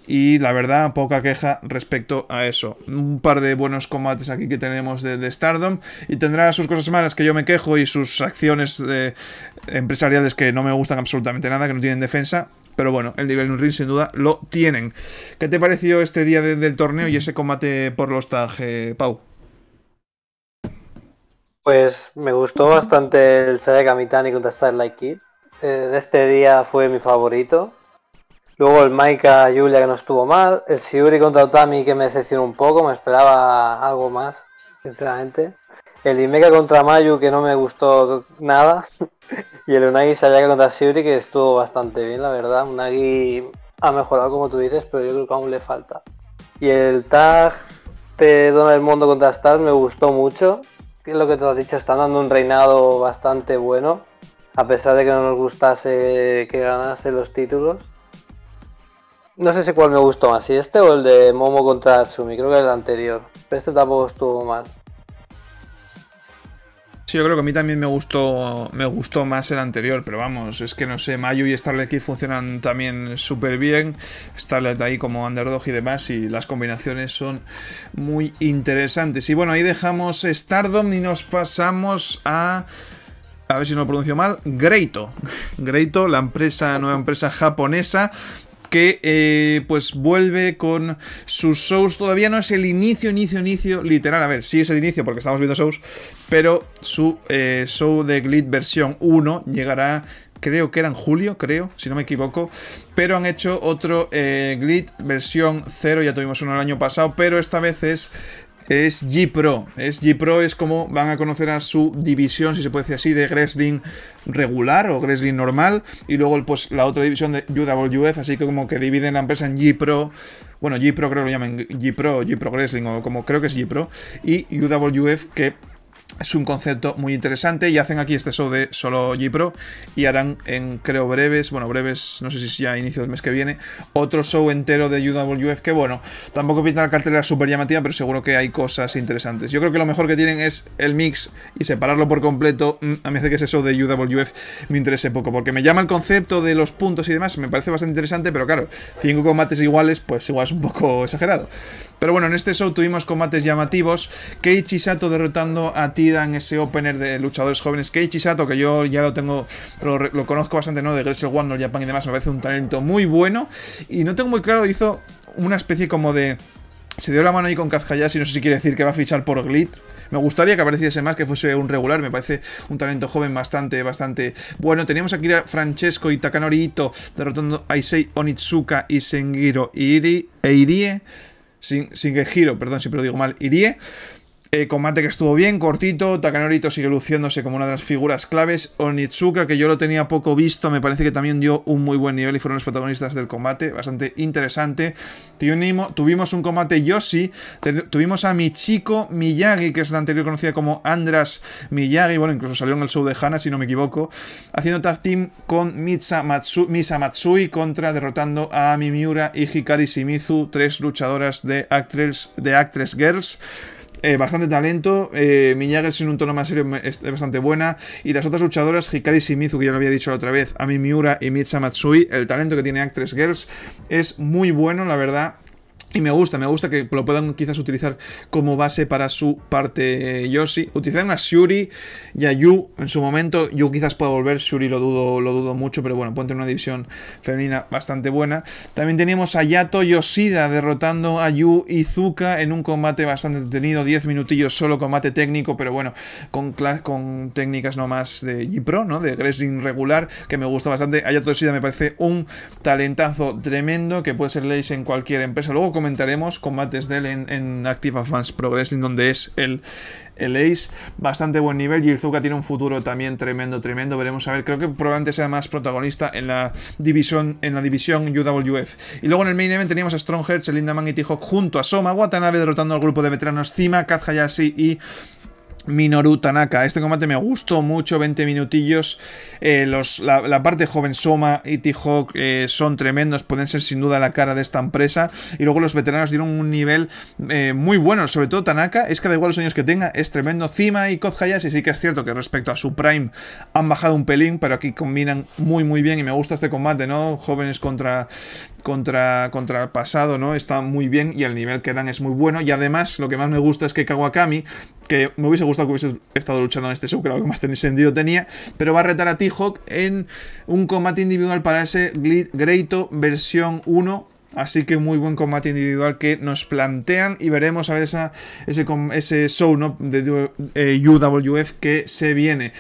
y la verdad poca queja respecto a eso. Un par de buenos combates aquí que tenemos de, Stardom y tendrá sus cosas malas que yo me quejo y sus acciones eh, empresariales que no me gustan absolutamente nada, que no tienen defensa. Pero bueno, el nivel ring sin duda lo tienen. ¿Qué te pareció este día del torneo y ese combate por los tag, eh, Pau? Pues me gustó bastante el y contestar contra Starlight Kid eh, de este día fue mi favorito. Luego el Maika Julia que no estuvo mal. El Siuri contra Otami que me decepcionó un poco, me esperaba algo más, sinceramente. El Imeka contra Mayu que no me gustó nada. <laughs> y el Unagi Sayaka contra Siuri que estuvo bastante bien, la verdad. Unagi ha mejorado como tú dices, pero yo creo que aún le falta. Y el tag de Donald Mundo contra Star me gustó mucho. Que es lo que tú has dicho, están dando un reinado bastante bueno a pesar de que no nos gustase que ganase los títulos. No sé si cuál me gustó más, si este o el de Momo contra Sumi? creo que el anterior. Pero este tampoco estuvo mal. Sí, yo creo que a mí también me gustó, me gustó más el anterior, pero vamos, es que no sé, Mayu y Starlet Kid funcionan también súper bien. Starlet ahí como underdog y demás, y las combinaciones son muy interesantes. Y bueno, ahí dejamos Stardom y nos pasamos a a ver si no lo pronuncio mal, Greito. Greito, la empresa, nueva empresa japonesa que eh, pues vuelve con sus shows. Todavía no es el inicio, inicio, inicio, literal. A ver, sí es el inicio porque estamos viendo shows, pero su eh, show de Glit versión 1 llegará, creo que era en julio, creo, si no me equivoco. Pero han hecho otro eh, Glit versión 0, ya tuvimos uno el año pasado, pero esta vez es es G-Pro. Es g es como van a conocer a su división, si se puede decir así, de Gresling regular o Gresling normal. Y luego pues, la otra división de UWF, así que como que dividen la empresa en G-Pro. Bueno, G-Pro creo que lo llaman G-Pro, G-Pro Gresling o como creo que es G-Pro. Y UWF, que es un concepto muy interesante y hacen aquí este show de solo G-Pro y harán en, creo, breves, bueno, breves, no sé si ya inicio del mes que viene, otro show entero de UWF que, bueno, tampoco pinta la cartelera súper llamativa, pero seguro que hay cosas interesantes. Yo creo que lo mejor que tienen es el mix y separarlo por completo. Mm, a mí hace que ese show de UWF me interese poco, porque me llama el concepto de los puntos y demás, me parece bastante interesante, pero claro, cinco combates iguales, pues igual es un poco exagerado. Pero bueno, en este show tuvimos combates llamativos, Keiichi derrotando a en ese opener de luchadores jóvenes. Keiichi Sato, que yo ya lo tengo, lo, conozco bastante, ¿no? De Gresel, Wonder Japan y demás, me parece un talento muy bueno. Y no tengo muy claro, hizo una especie como de... Se dio la mano ahí con Kaz Hayashi, no sé si quiere decir que va a fichar por Glit, me gustaría que apareciese más, que fuese un regular, me parece un talento joven bastante, bastante bueno. Teníamos aquí a Francesco y Takanori Ito derrotando a Issei Onitsuka y Sengiro Iri, e Irie, Sin, Giro perdón, siempre lo digo mal, Irie. Eh, combate que estuvo bien, cortito. Takanorito sigue luciéndose como una de las figuras claves. Onitsuka, que yo lo tenía poco visto, me parece que también dio un muy buen nivel y fueron los protagonistas del combate. Bastante interesante. Tuvimos un combate Yoshi. Tuvimos a Michiko Miyagi, que es la anterior conocida como Andras Miyagi. Bueno, incluso salió en el show de Hana, si no me equivoco. Haciendo tag team con Misa Matsui contra derrotando a Mimiura y Hikari Shimizu, tres luchadoras de de actress Girls. Eh, bastante talento. Eh, es en un tono más serio es bastante buena. Y las otras luchadoras, Hikari Shimizu, que ya lo había dicho la otra vez, Ami Miura y Mitsa Matsui, el talento que tiene Actress Girls es muy bueno, la verdad. Y me gusta, me gusta que lo puedan quizás utilizar como base para su parte eh, Yoshi. Utilizaron a Shuri y a Yu en su momento. Yu quizás pueda volver, Shuri lo dudo, lo dudo mucho, pero bueno, pueden tener una división femenina bastante buena. También teníamos a Yato Yoshida derrotando a Yu Zuka en un combate bastante detenido, 10 minutillos solo, combate técnico, pero bueno, con, con técnicas no más de G-Pro, ¿no? De Gresling regular, que me gusta bastante. A Yato Yoshida me parece un talentazo tremendo que puede ser leyes en cualquier empresa. Luego, comentaremos combates de él en, Active Advance Pro donde es el, el Ace, bastante buen nivel. Y Zuka tiene un futuro también tremendo, tremendo. Veremos a ver. Creo que probablemente sea más protagonista en la división, en la división UWF. Y luego en el main event teníamos a Strong Hearts, Linda Man y T-Hawk junto a Soma Watanabe derrotando al grupo de veteranos Cima, kazhayasi y Minoru Tanaka. Este combate me gustó mucho, 20 minutillos. Eh, la, parte joven Soma y T-Hawk eh, son tremendos, pueden ser sin duda la cara de esta empresa. Y luego los veteranos dieron un nivel eh, muy bueno, sobre todo Tanaka. Es que da igual los años que tenga, es tremendo. Cima y Koz y sí que es cierto que respecto a su Prime han bajado un pelín, pero aquí combinan muy muy bien y me gusta este combate, ¿no? Jóvenes contra contra, contra el pasado, ¿no? Está muy bien y el nivel que dan es muy bueno. Y además, lo que más me gusta es que Kawakami, que me hubiese gustado que hubiese estado luchando en este show, que era lo que más sentido tenía, pero va a retar a T-Hawk en un combate individual para ese Greito versión 1. Así que muy buen combate individual que nos plantean y veremos a ver esa, ese, show de eh, UWF que se viene.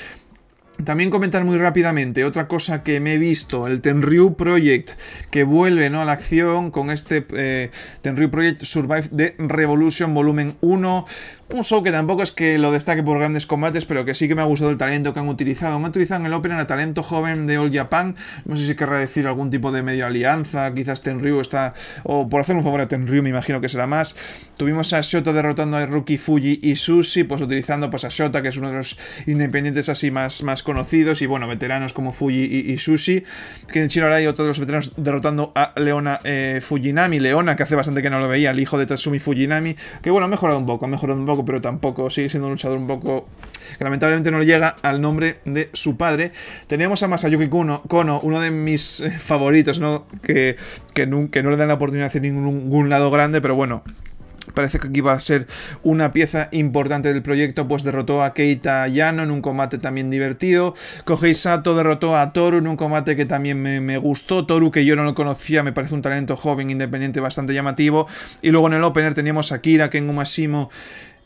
También comentar muy rápidamente otra cosa que me he visto, el Tenryu Project, que vuelve ¿no? a la acción con este eh, Tenryu Project Survive the Revolution Volumen 1, un show que tampoco es que lo destaque por grandes combates, pero que sí que me ha gustado el talento que han utilizado. Han utilizado en el Open a talento joven de All Japan. No sé si querrá decir algún tipo de medio alianza. Quizás Tenryu está. O por hacer un favor a Tenryu, me imagino que será más. Tuvimos a Shota derrotando a Ruki Fuji y Sushi, pues utilizando pues, a Shota, que es uno de los independientes así más, más conocidos. Y bueno, veteranos como Fuji y, Sushi. Que en Chino hay otro de los veteranos derrotando a Leona eh, Fujinami. Leona, que hace bastante que no lo veía, el hijo de Tatsumi Fujinami. Que bueno, ha mejorado un poco, ha mejorado un poco pero tampoco. Sigue siendo un luchador un poco que lamentablemente no le llega al nombre de su padre. Teníamos a Masayuki Kono, uno de mis eh, favoritos, ¿no? Que, que, no, le dan la oportunidad de hacer ningún lado grande, pero bueno. Parece que aquí va a ser una pieza importante del proyecto, pues derrotó a Keita Yano en un combate también divertido. Kohei Sato derrotó a Toru en un combate que también me, gustó. Toru, que yo no lo conocía, me parece un talento joven, independiente, bastante llamativo. Y luego en el opener teníamos a Kira, Kengo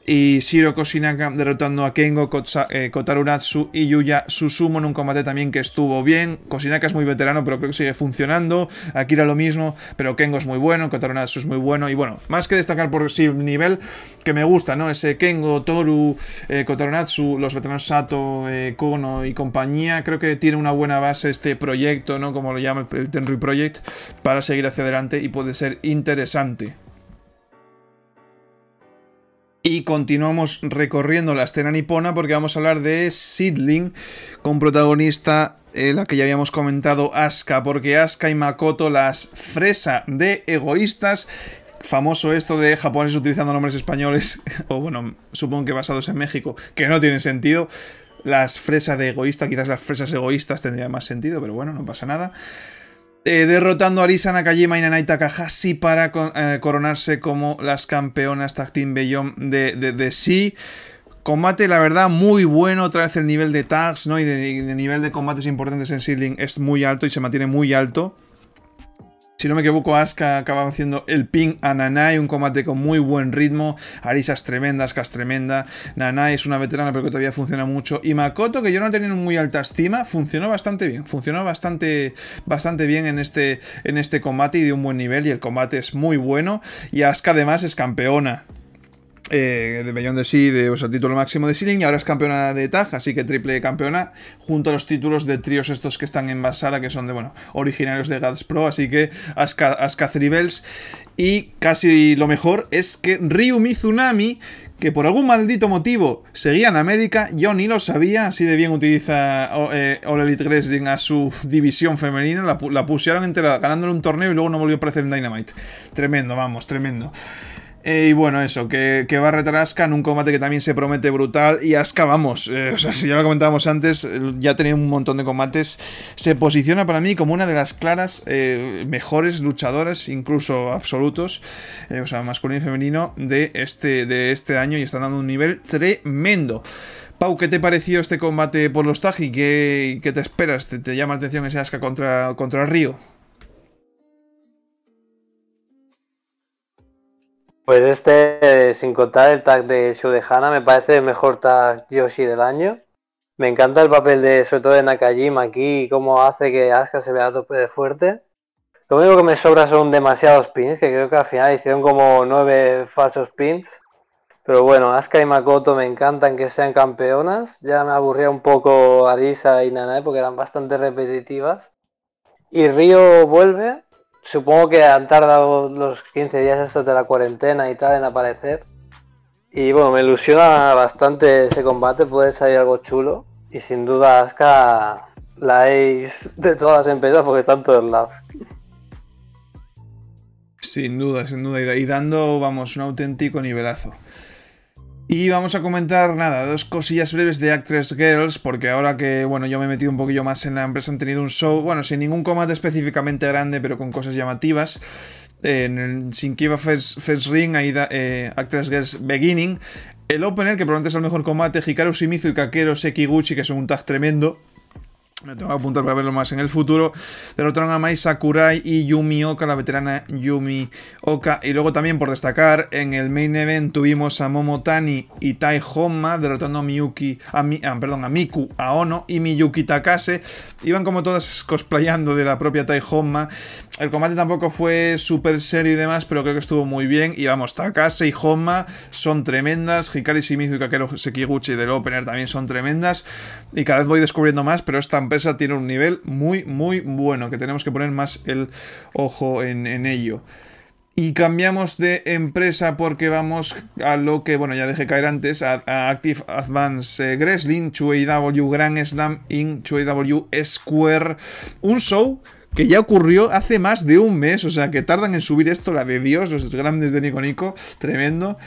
y Shiro Koshinaka derrotando a Kengo, eh, Kotarunatsu y Yuya Susumo en un combate también que estuvo bien. Koshinaka es muy veterano, pero creo que sigue funcionando. Akira lo mismo, pero Kengo es muy bueno, Kotarunatsu es muy bueno. Y bueno, más que destacar por sí nivel que me gusta, ¿no? Ese Kengo, Toru, eh, Kotarunatsu, los veteranos Sato, eh, Kono y compañía. Creo que tiene una buena base este proyecto, ¿no? Como lo llama el Tenry Project, para seguir hacia adelante y puede ser interesante. Y continuamos recorriendo la escena nipona porque vamos a hablar de Sidling, con protagonista eh, la que ya habíamos comentado, Asuka, porque Asuka y Makoto las fresa de egoístas. Famoso esto de japoneses utilizando nombres españoles, <laughs> o bueno, supongo que basados en México, que no tiene sentido. Las fresas de egoísta, quizás las fresas egoístas tendrían más sentido, pero bueno, no pasa nada. Eh, derrotando a Arisa Nakajima y Nanai Takahashi para eh, coronarse como las campeonas Tag Team Beyond de, de, sí. Combate, la verdad, muy bueno. Otra vez el nivel de tags ¿no? y de, nivel de combates importantes en Seedling es muy alto y se mantiene muy alto. Si no me equivoco, Aska acaba haciendo el ping a Nanai, un combate con muy buen ritmo. Arisa es tremenda, Aska es tremenda. Nanai es una veterana, pero que todavía funciona mucho. Y Makoto, que yo no tenía muy alta estima, funcionó bastante bien. Funcionó bastante, bastante bien en este, en este combate y de un buen nivel. Y el combate es muy bueno. Y Aska además, es campeona. Eh, de Bellón de Sí, de, el título máximo de Sealing, y ahora es campeona de Tag, así que triple campeona, junto a los títulos de tríos estos que están en Basara, que son de, bueno, originarios de Gads Pro, así que Aska Aska y casi lo mejor es que Ryu Mizunami, que por algún maldito motivo seguía en América, yo ni lo sabía, así de bien utiliza eh, Gresling a su división femenina, la, la pusieron entera ganándole un torneo y luego no volvió a aparecer en Dynamite. Tremendo, vamos, tremendo. Eh, y bueno, eso, que, va a retar a en un combate que también se promete brutal. Y asca vamos, eh, o sea, si ya lo comentábamos antes, ya tenía un montón de combates. Se posiciona para mí como una de las claras eh, mejores luchadoras, incluso absolutos, o sea, masculino y femenino, de este, de este año. Y está dando un nivel tremendo. Pau, ¿qué te pareció este combate por los Taji? qué, te esperas? ¿Te, llama la atención ese asca contra, contra Río? Pues este, eh, sin contar el tag de Shudehana, me parece el mejor tag Yoshi del año. Me encanta el papel de, sobre todo de Nakajima aquí, cómo hace que Asuka se vea todo tope de fuerte. Lo único que me sobra son demasiados pins, que creo que al final hicieron como nueve falsos pins. Pero bueno, Asuka y Makoto me encantan que sean campeonas. Ya me aburría un poco Arisa y Nanae porque eran bastante repetitivas. Y Río vuelve, supongo que han tardado los 15 días estos de la cuarentena y tal en aparecer. Y bueno, me ilusiona bastante ese combate, puede salir algo chulo. Y sin duda Aska la de todas las empresas porque están todos lados. Sin duda, sin duda. Y dando, vamos, un auténtico nivelazo. Y vamos a comentar, nada, dos cosillas breves de Actress Girls, porque ahora que, bueno, yo me he metido un poquillo más en la empresa, han tenido un show, bueno, sin ningún combate específicamente grande, pero con cosas llamativas. En el First, Ring, ahí da, eh, Actress Girls Beginning. El opener, que probablemente es el mejor combate, Hikaru Shimizu y Kakeru Sekiguchi, que son un tag tremendo. Me tengo que apuntar para verlo más en el futuro. Derrotaron a Mai Sakurai y Yumi la veterana Yumi Oka. Y luego también por destacar, en el main event tuvimos a Momotani y Tai Honma derrotando a Miyuki, a, Mi, ah, perdón, a Miku Aono y Miyuki Takase. Iban como todas cosplayando de la propia Tai el combate tampoco fue súper serio y demás, pero creo que estuvo muy bien. Y vamos, Takase y Homa son tremendas. Hikari Shimizu y Kakero Sekiguchi del Opener también son tremendas. Y cada vez voy descubriendo más, pero esta empresa tiene un nivel muy, muy bueno, que tenemos que poner más el ojo en, ello. Y cambiamos de empresa porque vamos a lo que, bueno, ya dejé caer antes, a, Active Advance Wrestling, eh, 2AW Grand Slam in 2AW Square. Un show que ya ocurrió hace más de un mes, o sea que tardan en subir esto, la de Dios, los grandes de Nico Nico, tremendo.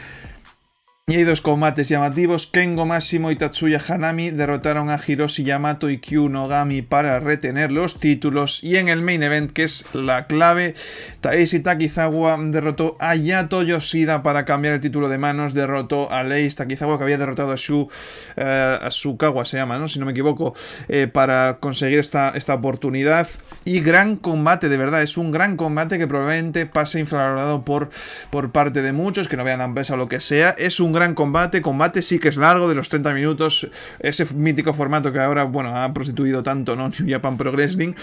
Y dos combates llamativos. Kengo Máximo y Tatsuya Hanami derrotaron a Hiroshi Yamato y Kyu Nogami para retener los títulos. Y en el main event, que es la clave, Taisi Takizawa derrotó a Yato Yoshida para cambiar el título de manos. Derrotó a Leis Takizawa, que había derrotado a, Shu, eh, Sukawa, se llama, ¿no? Si no me equivoco, eh, para conseguir esta, esta oportunidad. Y gran combate, de verdad. Es un gran combate que probablemente pase infravalorado por, por parte de muchos, que no vean la empresa o lo que sea. Es un gran gran combate. Combate sí que es largo, de los 30 minutos. Ese mítico formato que ahora, bueno, ha prostituido tanto, ¿no? <laughs> New Japan Pro Wrestling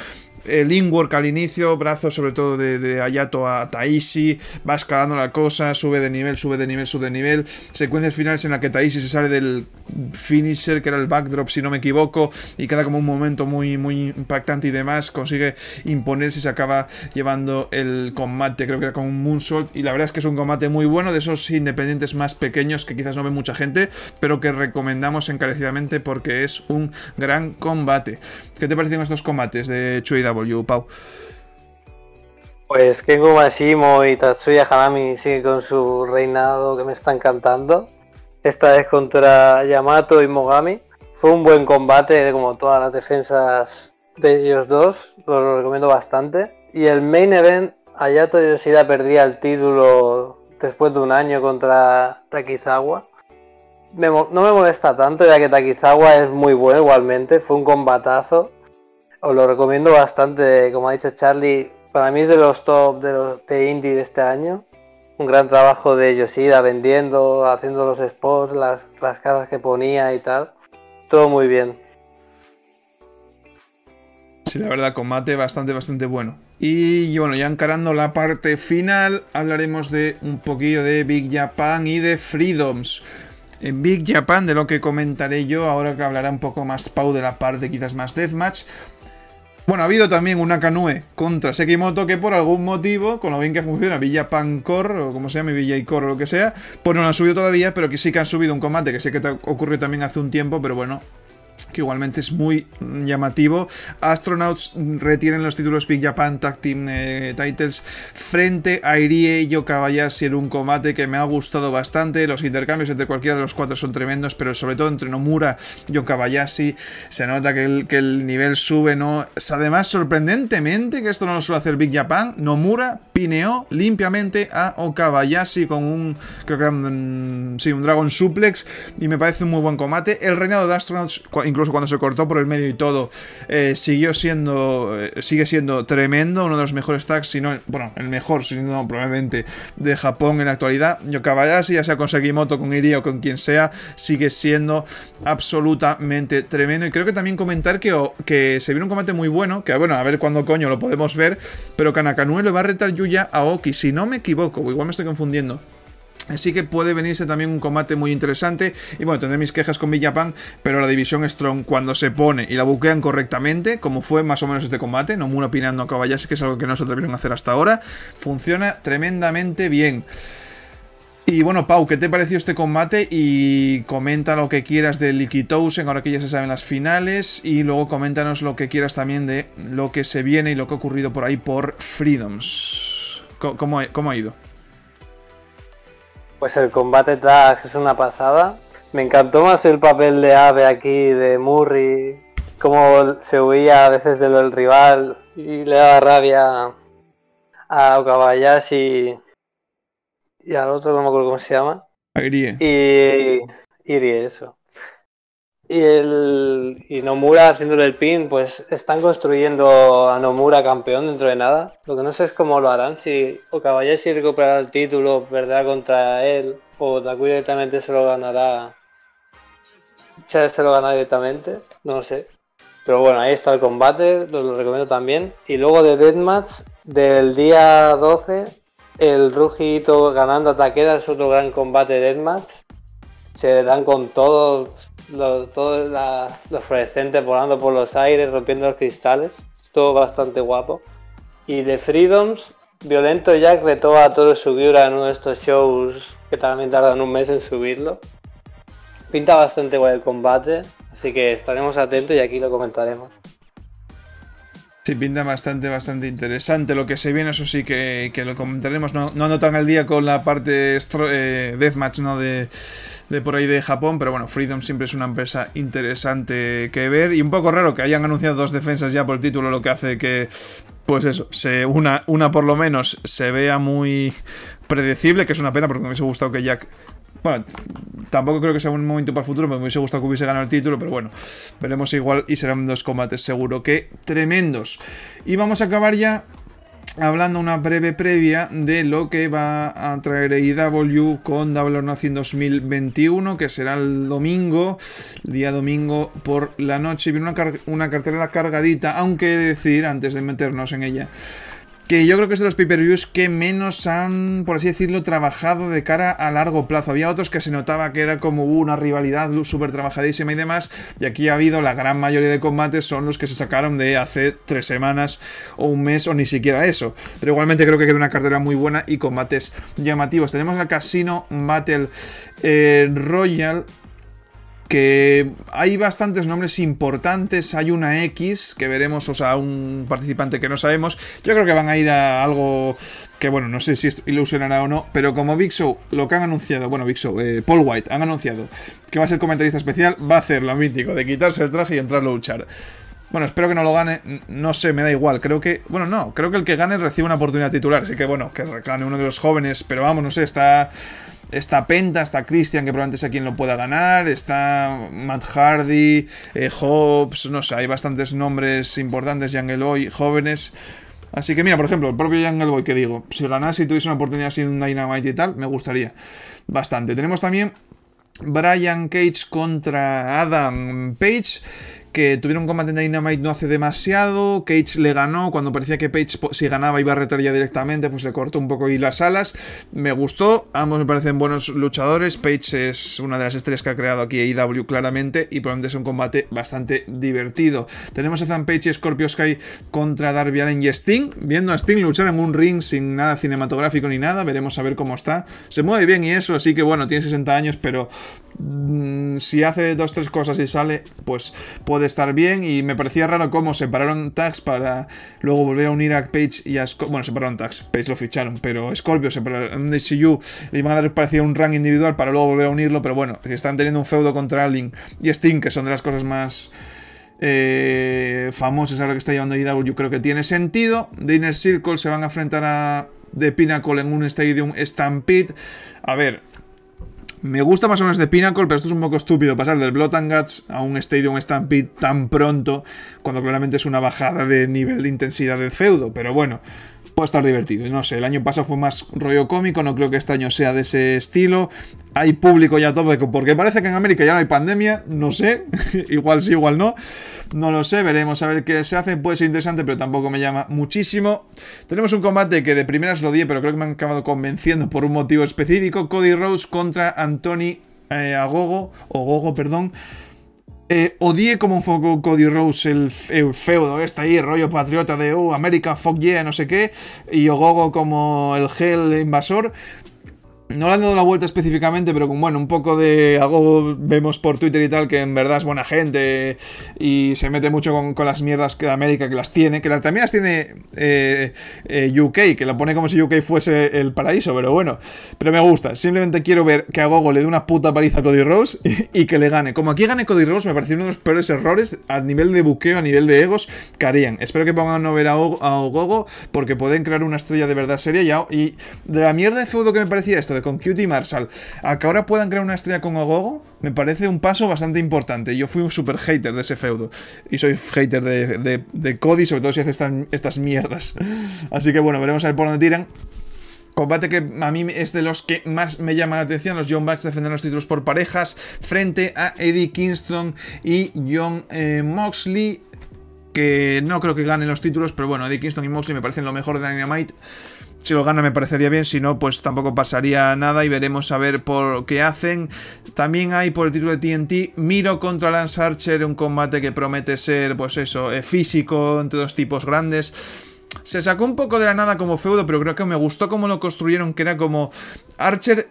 el eh, inwork al inicio, brazo sobre todo de, Hayato a Taishi, va escalando la cosa, sube de nivel, sube de nivel, sube de nivel, secuencias finales en la que Taishi se sale del finisher, que era el backdrop si no me equivoco, y queda como un momento muy, muy impactante y demás, consigue imponerse y se acaba llevando el combate, creo que era con un moonsault, y la verdad es que es un combate muy bueno, de esos independientes más pequeños que quizás no ve mucha gente, pero que recomendamos encarecidamente porque es un gran combate. ¿Qué te parecen estos combates de Chuida pues Kengo Mashimo y Tatsuya Hanami Sigue con su reinado que me está encantando. Esta vez contra Yamato y Mogami. Fue un buen combate, como todas las defensas de ellos dos. Lo, recomiendo bastante. Y el main event, Hayato Yoshida perdía el título después de un año contra Takizawa. no me molesta tanto, ya que Takizawa es muy bueno igualmente. Fue un combatazo os lo recomiendo bastante, como ha dicho Charlie, para mí es de los top de, los, de indie de este año. Un gran trabajo de Yoshida vendiendo, haciendo los spots, las, las caras que ponía y tal. Todo muy bien. Sí, la verdad, combate bastante, bastante bueno. Y bueno, ya encarando la parte final, hablaremos de un poquillo de Big Japan y de Freedoms. En Big Japan, de lo que comentaré yo, ahora que hablará un poco más Pau de la parte quizás más Deathmatch, bueno, ha habido también una canoe contra Sekimoto que por algún motivo, con lo bien que funciona, Villa Pancor, o como se mi Villa Icor o lo que sea, pues no la han subido todavía, pero que sí que han subido un combate que sé que ocurrió también hace un tiempo, pero bueno, que igualmente es muy llamativo. Astronauts retienen los títulos Big Japan Tag Team eh, Titles frente a Irie y Yokabayashi en un combate que me ha gustado bastante. Los intercambios entre cualquiera de los cuatro son tremendos, pero sobre todo entre Nomura y Yokabayashi se nota que el, que el nivel sube, ¿no? Además, sorprendentemente, que esto no lo suele hacer Big Japan, Nomura pineó limpiamente a Okabayashi con un, creo que un mm, Dragon Suplex y me parece un muy buen combate. El reinado de Astronauts, incluso cuando se cortó por el medio y todo, eh, siguió siendo, eh, sigue siendo tremendo, uno de los mejores tags, si bueno, el mejor, si no, probablemente, de Japón en la actualidad. Yokabayashi, ya sea con Sekimoto, con Iri o con quien sea, sigue siendo absolutamente tremendo. Y creo que también comentar que, que se vio un combate muy bueno, que bueno, a ver cuándo coño lo podemos ver, pero Kanakanue le va a retar Yuya a Oki, si no me equivoco, igual me estoy confundiendo. Así que puede venirse también un combate muy interesante. Y bueno, tendré mis quejas con Villapan, pero la división Strong, cuando se pone y la buquean correctamente, como fue más o menos este combate, no muy opinando a Caballas, que es algo que no se atrevieron a hacer hasta ahora, funciona tremendamente bien. Y bueno, Pau, ¿qué te pareció este combate? Y comenta lo que quieras de Likitosen, ahora que ya se saben las finales. Y luego coméntanos lo que quieras también de lo que se viene y lo que ha ocurrido por ahí por Freedoms. ¿Cómo, cómo ha ido? Pues el combate tras es una pasada. Me encantó más el papel de Ave aquí, de Murray, cómo se huía a veces del rival y le daba rabia a Okabayashi y al otro, no me acuerdo cómo se llama. Irie. Y Irie, eso y, el, y Nomura haciéndole el pin, pues están construyendo a Nomura campeón dentro de nada. Lo que no sé es cómo lo harán, si o Okabayashi recuperará el título, perderá contra él, o Takuya directamente se lo ganará. se lo ganará directamente, no lo sé. Pero bueno, ahí está el combate, lo recomiendo también. Y luego de Deathmatch, del día 12, el Rugito ganando a Takeda es otro gran combate de Deathmatch. Se dan con todos todos los fluorescentes volando por los aires, rompiendo los cristales. Estuvo bastante guapo. Y de Freedoms, Violento Jack retó a todo su Giura en uno de estos shows que también tardan un mes en subirlo. Pinta bastante guay el combate, así que estaremos atentos y aquí lo comentaremos. Sí, pinta bastante, bastante interesante lo que se viene, eso sí que, lo comentaremos. No, no anotan al día con la parte eh, Deathmatch, ¿no? De, por ahí de Japón, pero bueno, Freedom siempre es una empresa interesante que ver. Y un poco raro que hayan anunciado dos defensas ya por el título, lo que hace que, pues eso, se, una, una por lo menos se vea muy predecible, que es una pena porque me hubiese gustado que Jack bueno, tampoco creo que sea un momento para el futuro, me hubiese gustado que hubiese ganado el título, pero bueno, veremos igual y serán dos combates seguro que tremendos. Y vamos a acabar ya hablando una breve previa de lo que va a traer IW e con Double or 2021, que será el domingo, día domingo por la noche. Viene una, cartera una cargadita, aunque decir, antes de meternos en ella, que yo creo que es de los pay-per-views que menos han, por así decirlo, trabajado de cara a largo plazo. Había otros que se notaba que era como uh, una rivalidad súper trabajadísima y demás, y aquí ha habido la gran mayoría de combates son los que se sacaron de hace tres semanas o un mes o ni siquiera eso. Pero igualmente creo que queda una cartera muy buena y combates llamativos. Tenemos el Casino Battle Royale. Eh, Royal que hay bastantes nombres importantes, hay una X que veremos, o sea, un participante que no sabemos. Yo creo que van a ir a algo que, bueno, no sé si esto ilusionará o no, pero como Big Show, lo que han anunciado, bueno, Big Show, eh, Paul White, han anunciado que va a ser comentarista especial, va a hacer lo mítico de quitarse el traje y entrar a luchar. Bueno, espero que no lo gane, no sé, me da igual, creo que, bueno, no, creo que el que gane recibe una oportunidad titular, así que bueno, que gane uno de los jóvenes, pero vamos, no sé, está... Está Penta, está Christian, que probablemente sea quien lo pueda ganar. Está Matt Hardy, eh, Hobbs, no sé, hay bastantes nombres importantes, el Boy, jóvenes. Así que mira, por ejemplo, el propio el Boy que digo, si ganase y tuviese una oportunidad sin un Dynamite y tal, me gustaría bastante. Tenemos también Brian Cage contra Adam Page que tuvieron un combate en Dynamite no hace demasiado, Cage le ganó, cuando parecía que Page si ganaba iba a retar ya directamente, pues le cortó un poco y las alas, me gustó, ambos me parecen buenos luchadores, Page es una de las estrellas que ha creado aquí IW e claramente y probablemente es un combate bastante divertido. Tenemos a Zan Page y Scorpio Sky contra Darby Allen y Sting, viendo a Sting luchar en un ring sin nada cinematográfico ni nada, veremos a ver cómo está, se mueve bien y eso, así que bueno, tiene 60 años, pero mm, si hace dos, tres cosas y sale, pues puede estar bien y me parecía raro cómo separaron tags para luego volver a unir a Page y a Scorpio. Bueno, separaron tags, Page lo ficharon, pero Scorpio separaron de CU, le van a dar parecía un rank individual para luego volver a unirlo, pero bueno, están teniendo un feudo contra Link y Sting, que son de las cosas más... Eh, famosas ahora que está llevando IW, e yo creo que tiene sentido. De Inner Circle se van a enfrentar a The Pinnacle en un Stadium Stampede. A ver, me gusta más o menos de Pinnacle, pero esto es un poco estúpido pasar del Blood and Guts a un Stadium Stampede tan pronto, cuando claramente es una bajada de nivel de intensidad del feudo. Pero bueno, puede estar divertido. No sé, el año pasado fue más rollo cómico, no creo que este año sea de ese estilo. Hay público ya todo porque parece que en América ya no hay pandemia, no sé, <laughs> igual sí, igual no, no lo sé, veremos a ver qué se hace, puede ser interesante, pero tampoco me llama muchísimo. Tenemos un combate que de primeras lo di, pero creo que me han acabado convenciendo por un motivo específico, Cody Rose contra Anthony eh, Agogo, o Gogo, perdón. Eh, Odie como un foco Cody Rose el, eh, feudo está ahí, rollo patriota de oh, uh, América, fuck yeah, no sé qué, y Ogogo como el gel invasor. No le han dado la vuelta específicamente, pero con, bueno, un poco de algo vemos por Twitter y tal, que en verdad es buena gente y se mete mucho con, las mierdas que de América que las tiene, que las, también las tiene eh, eh, UK, que la pone como si UK fuese el paraíso, pero bueno, pero me gusta. Simplemente quiero ver que a Gogo le dé una puta paliza a Cody Rose <laughs> y, que le gane. Como aquí gane Cody Rose, me parece uno de los peores errores a nivel de buqueo, a nivel de egos que harían. Espero que pongan a ver a, Gogo, porque pueden crear una estrella de verdad seria y, y de la mierda de feudo que me parecía esto con Cutie y Marshall, a que ahora puedan crear una estrella con Ogogo, me parece un paso bastante importante. Yo fui un super hater de ese feudo. Y soy hater de, Cody, sobre todo si hace estas, mierdas. <laughs> Así que bueno, veremos a ver por dónde tiran. Combate que a mí es de los que más me llaman la atención. Los John Bucks defendiendo los títulos por parejas frente a Eddie Kingston y John eh, Moxley. Que no creo que ganen los títulos, pero bueno, Eddie Kingston y Moxley me parecen lo mejor de Dynamite. Si lo gana me parecería bien, si no, pues tampoco pasaría nada y veremos a ver por qué hacen. También hay por el título de TNT Miro contra Lance Archer, un combate que promete ser, pues eso, eh, físico, entre dos tipos grandes. Se sacó un poco de la nada como feudo, pero creo que me gustó cómo lo construyeron, que era como Archer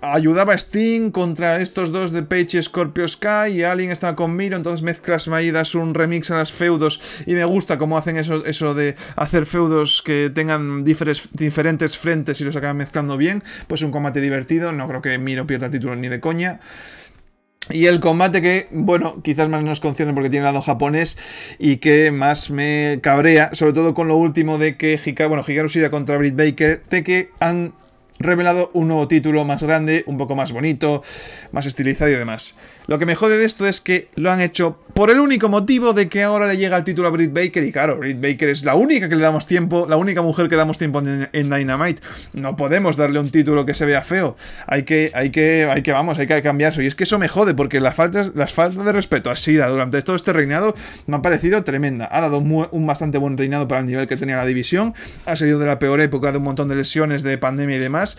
ayudaba a Sting contra estos dos de Page y Scorpio Sky y Alien estaba con Miro, entonces mezclas ahí, un remix a las feudos y me gusta cómo hacen eso, eso de hacer feudos que tengan diferentes frentes y los acaban mezclando bien, pues un combate divertido, no creo que Miro pierda el título ni de coña. Y el combate que, bueno, quizás más nos concierne porque tiene lado japonés y que más me cabrea, sobre todo con lo último de que Hikaru, bueno, Hikaru contra Britt Baker, de que han revelado un nuevo título más grande, un poco más bonito, más estilizado y demás. Lo que me jode de esto es que lo han hecho por el único motivo de que ahora le llega el título a Britt Baker. Y claro, Britt Baker es la única que le damos tiempo, la única mujer que damos tiempo en, Dynamite. No podemos darle un título que se vea feo. Hay que, hay que, hay que, vamos, hay que cambiar eso. Y es que eso me jode, porque las faltas, las faltas de respeto a Sida durante todo este reinado me han parecido tremenda. Ha dado un bastante buen reinado para el nivel que tenía la división. Ha salido de la peor época de un montón de lesiones, de pandemia y demás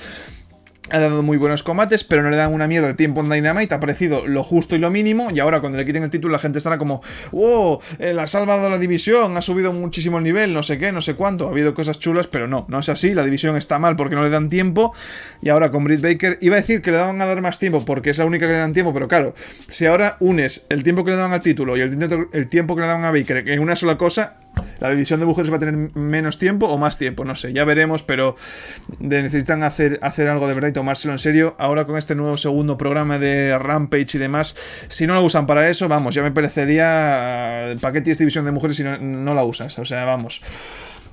ha dado muy buenos combates, pero no le dan una mierda de tiempo en Dynamite, ha parecido lo justo y lo mínimo, y ahora cuando le quiten el título la gente estará como, wow, La ha salvado la división, ha subido muchísimo el nivel, no sé qué, no sé cuánto, ha habido cosas chulas, pero no, no es así, la división está mal porque no le dan tiempo, y ahora con Britt Baker, iba a decir que le van a dar más tiempo porque es la única que le dan tiempo, pero claro, si ahora unes el tiempo que le dan al título y el, el tiempo que le dan a Baker en una sola cosa, la división de mujeres va a tener menos tiempo o más tiempo, no sé, ya veremos, pero necesitan hacer, hacer algo de verdad y tomárselo en serio. Ahora con este nuevo segundo programa de Rampage y demás, si no lo usan para eso, vamos, ya me parecería... ¿Para qué tienes división de mujeres si no, no la usas? O sea, vamos.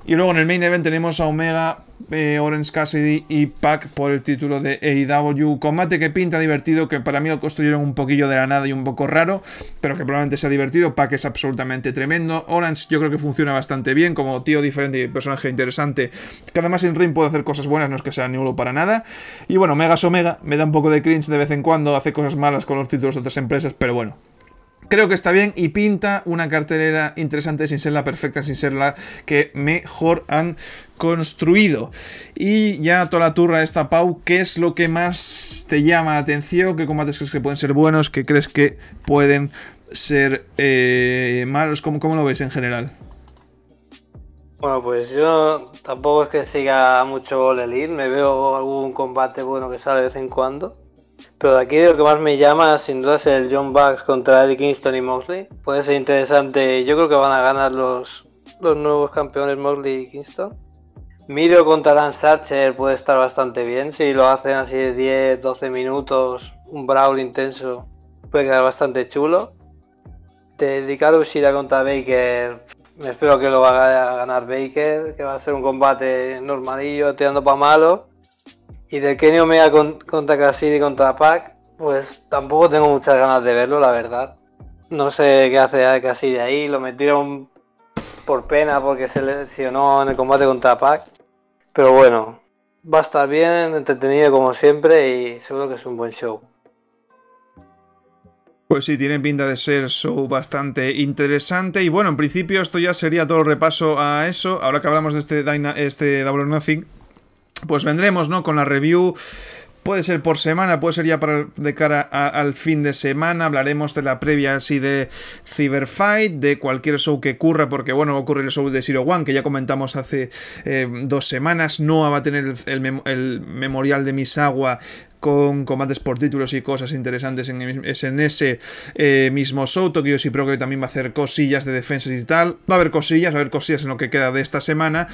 Y luego en el main event tenemos a Omega, eh, Orange Cassidy y Pac por el título de AEW. Combate que pinta divertido, que para mí lo construyeron un poquillo de la nada y un poco raro, pero que probablemente sea divertido. Pac es absolutamente tremendo. Orange yo creo que funciona bastante bien como tío diferente y personaje interesante, que además en ring puede hacer cosas buenas, no es que sea nulo para nada. Y bueno, Omega es Omega, me da un poco de cringe de vez en cuando, hace cosas malas con los títulos de otras empresas, pero bueno, Creo que está bien y pinta una cartelera interesante sin ser la perfecta, sin ser la que mejor han construido. Y ya toda la turra esta, Pau, ¿qué es lo que más te llama la atención? ¿Qué combates crees que pueden ser buenos? ¿Qué crees que pueden ser eh, malos? ¿Cómo, ¿Cómo lo ves en general? Bueno, pues yo tampoco es que siga mucho Lelin, me veo algún combate bueno que sale de vez en cuando. Pero de aquí de lo que más me llama sin duda es el John Bucks contra Eddie Kingston y Mosley. Puede ser interesante. Yo creo que van a ganar los, los nuevos campeones Mosley y Kingston. Miro contra Lance Satcher puede estar bastante bien. Si lo hacen así de 10, 12 minutos, un brawl intenso, puede quedar bastante chulo. dedicado Shira contra Baker, me espero que lo vaya a ganar Baker, que va a ser un combate normalillo, tirando para malo y de Kenny Omega contra Cassidy contra Pac, pues tampoco tengo muchas ganas de verlo, la verdad. No sé qué hace Cassidy ahí, lo metieron por pena porque se lesionó en el combate contra Pac. Pero bueno, va a estar bien, entretenido como siempre y seguro que es un buen show. Pues sí, tiene pinta de ser show bastante interesante. Y bueno, en principio esto ya sería todo el repaso a eso. Ahora que hablamos de este, Dyna este Double Nothing, pues vendremos, ¿no? Con la review. Puede ser por semana, puede ser ya de cara al fin de semana. Hablaremos de la previa así de Cyberfight, de cualquier show que ocurra, porque bueno, ocurre el show de Zero One, que ya comentamos hace eh, dos semanas. No va a tener el, el memorial de Misawa con combates por títulos y cosas interesantes en, ese eh, mismo show. yo sí creo que también va a hacer cosillas de defensas y tal. Va a haber cosillas, va a haber cosillas en lo que queda de esta semana.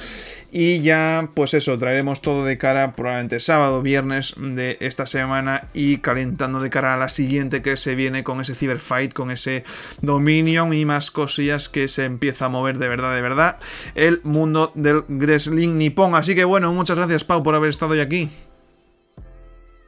Y ya, pues eso, traeremos todo de cara probablemente sábado, viernes de esta semana y calentando de cara a la siguiente que se viene con ese Cyberfight, con ese Dominion y más cosillas que se empieza a mover de verdad, de verdad, el mundo del wrestling nipón. Así que bueno, muchas gracias Pau por haber estado hoy aquí.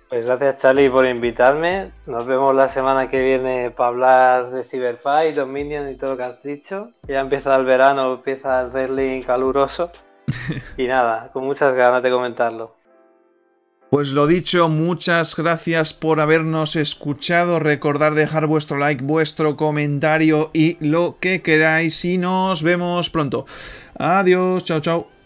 Pues gracias Charlie por invitarme. Nos vemos la semana que viene para hablar de Cyberfight, Dominion y todo lo que has dicho. Ya empieza el verano, empieza el hacerle caluroso. <laughs> y nada, con muchas ganas de comentarlo. Pues lo dicho, muchas gracias por habernos escuchado. Recordar dejar vuestro like, vuestro comentario y lo que queráis. Y nos vemos pronto. Adiós, chao, chao.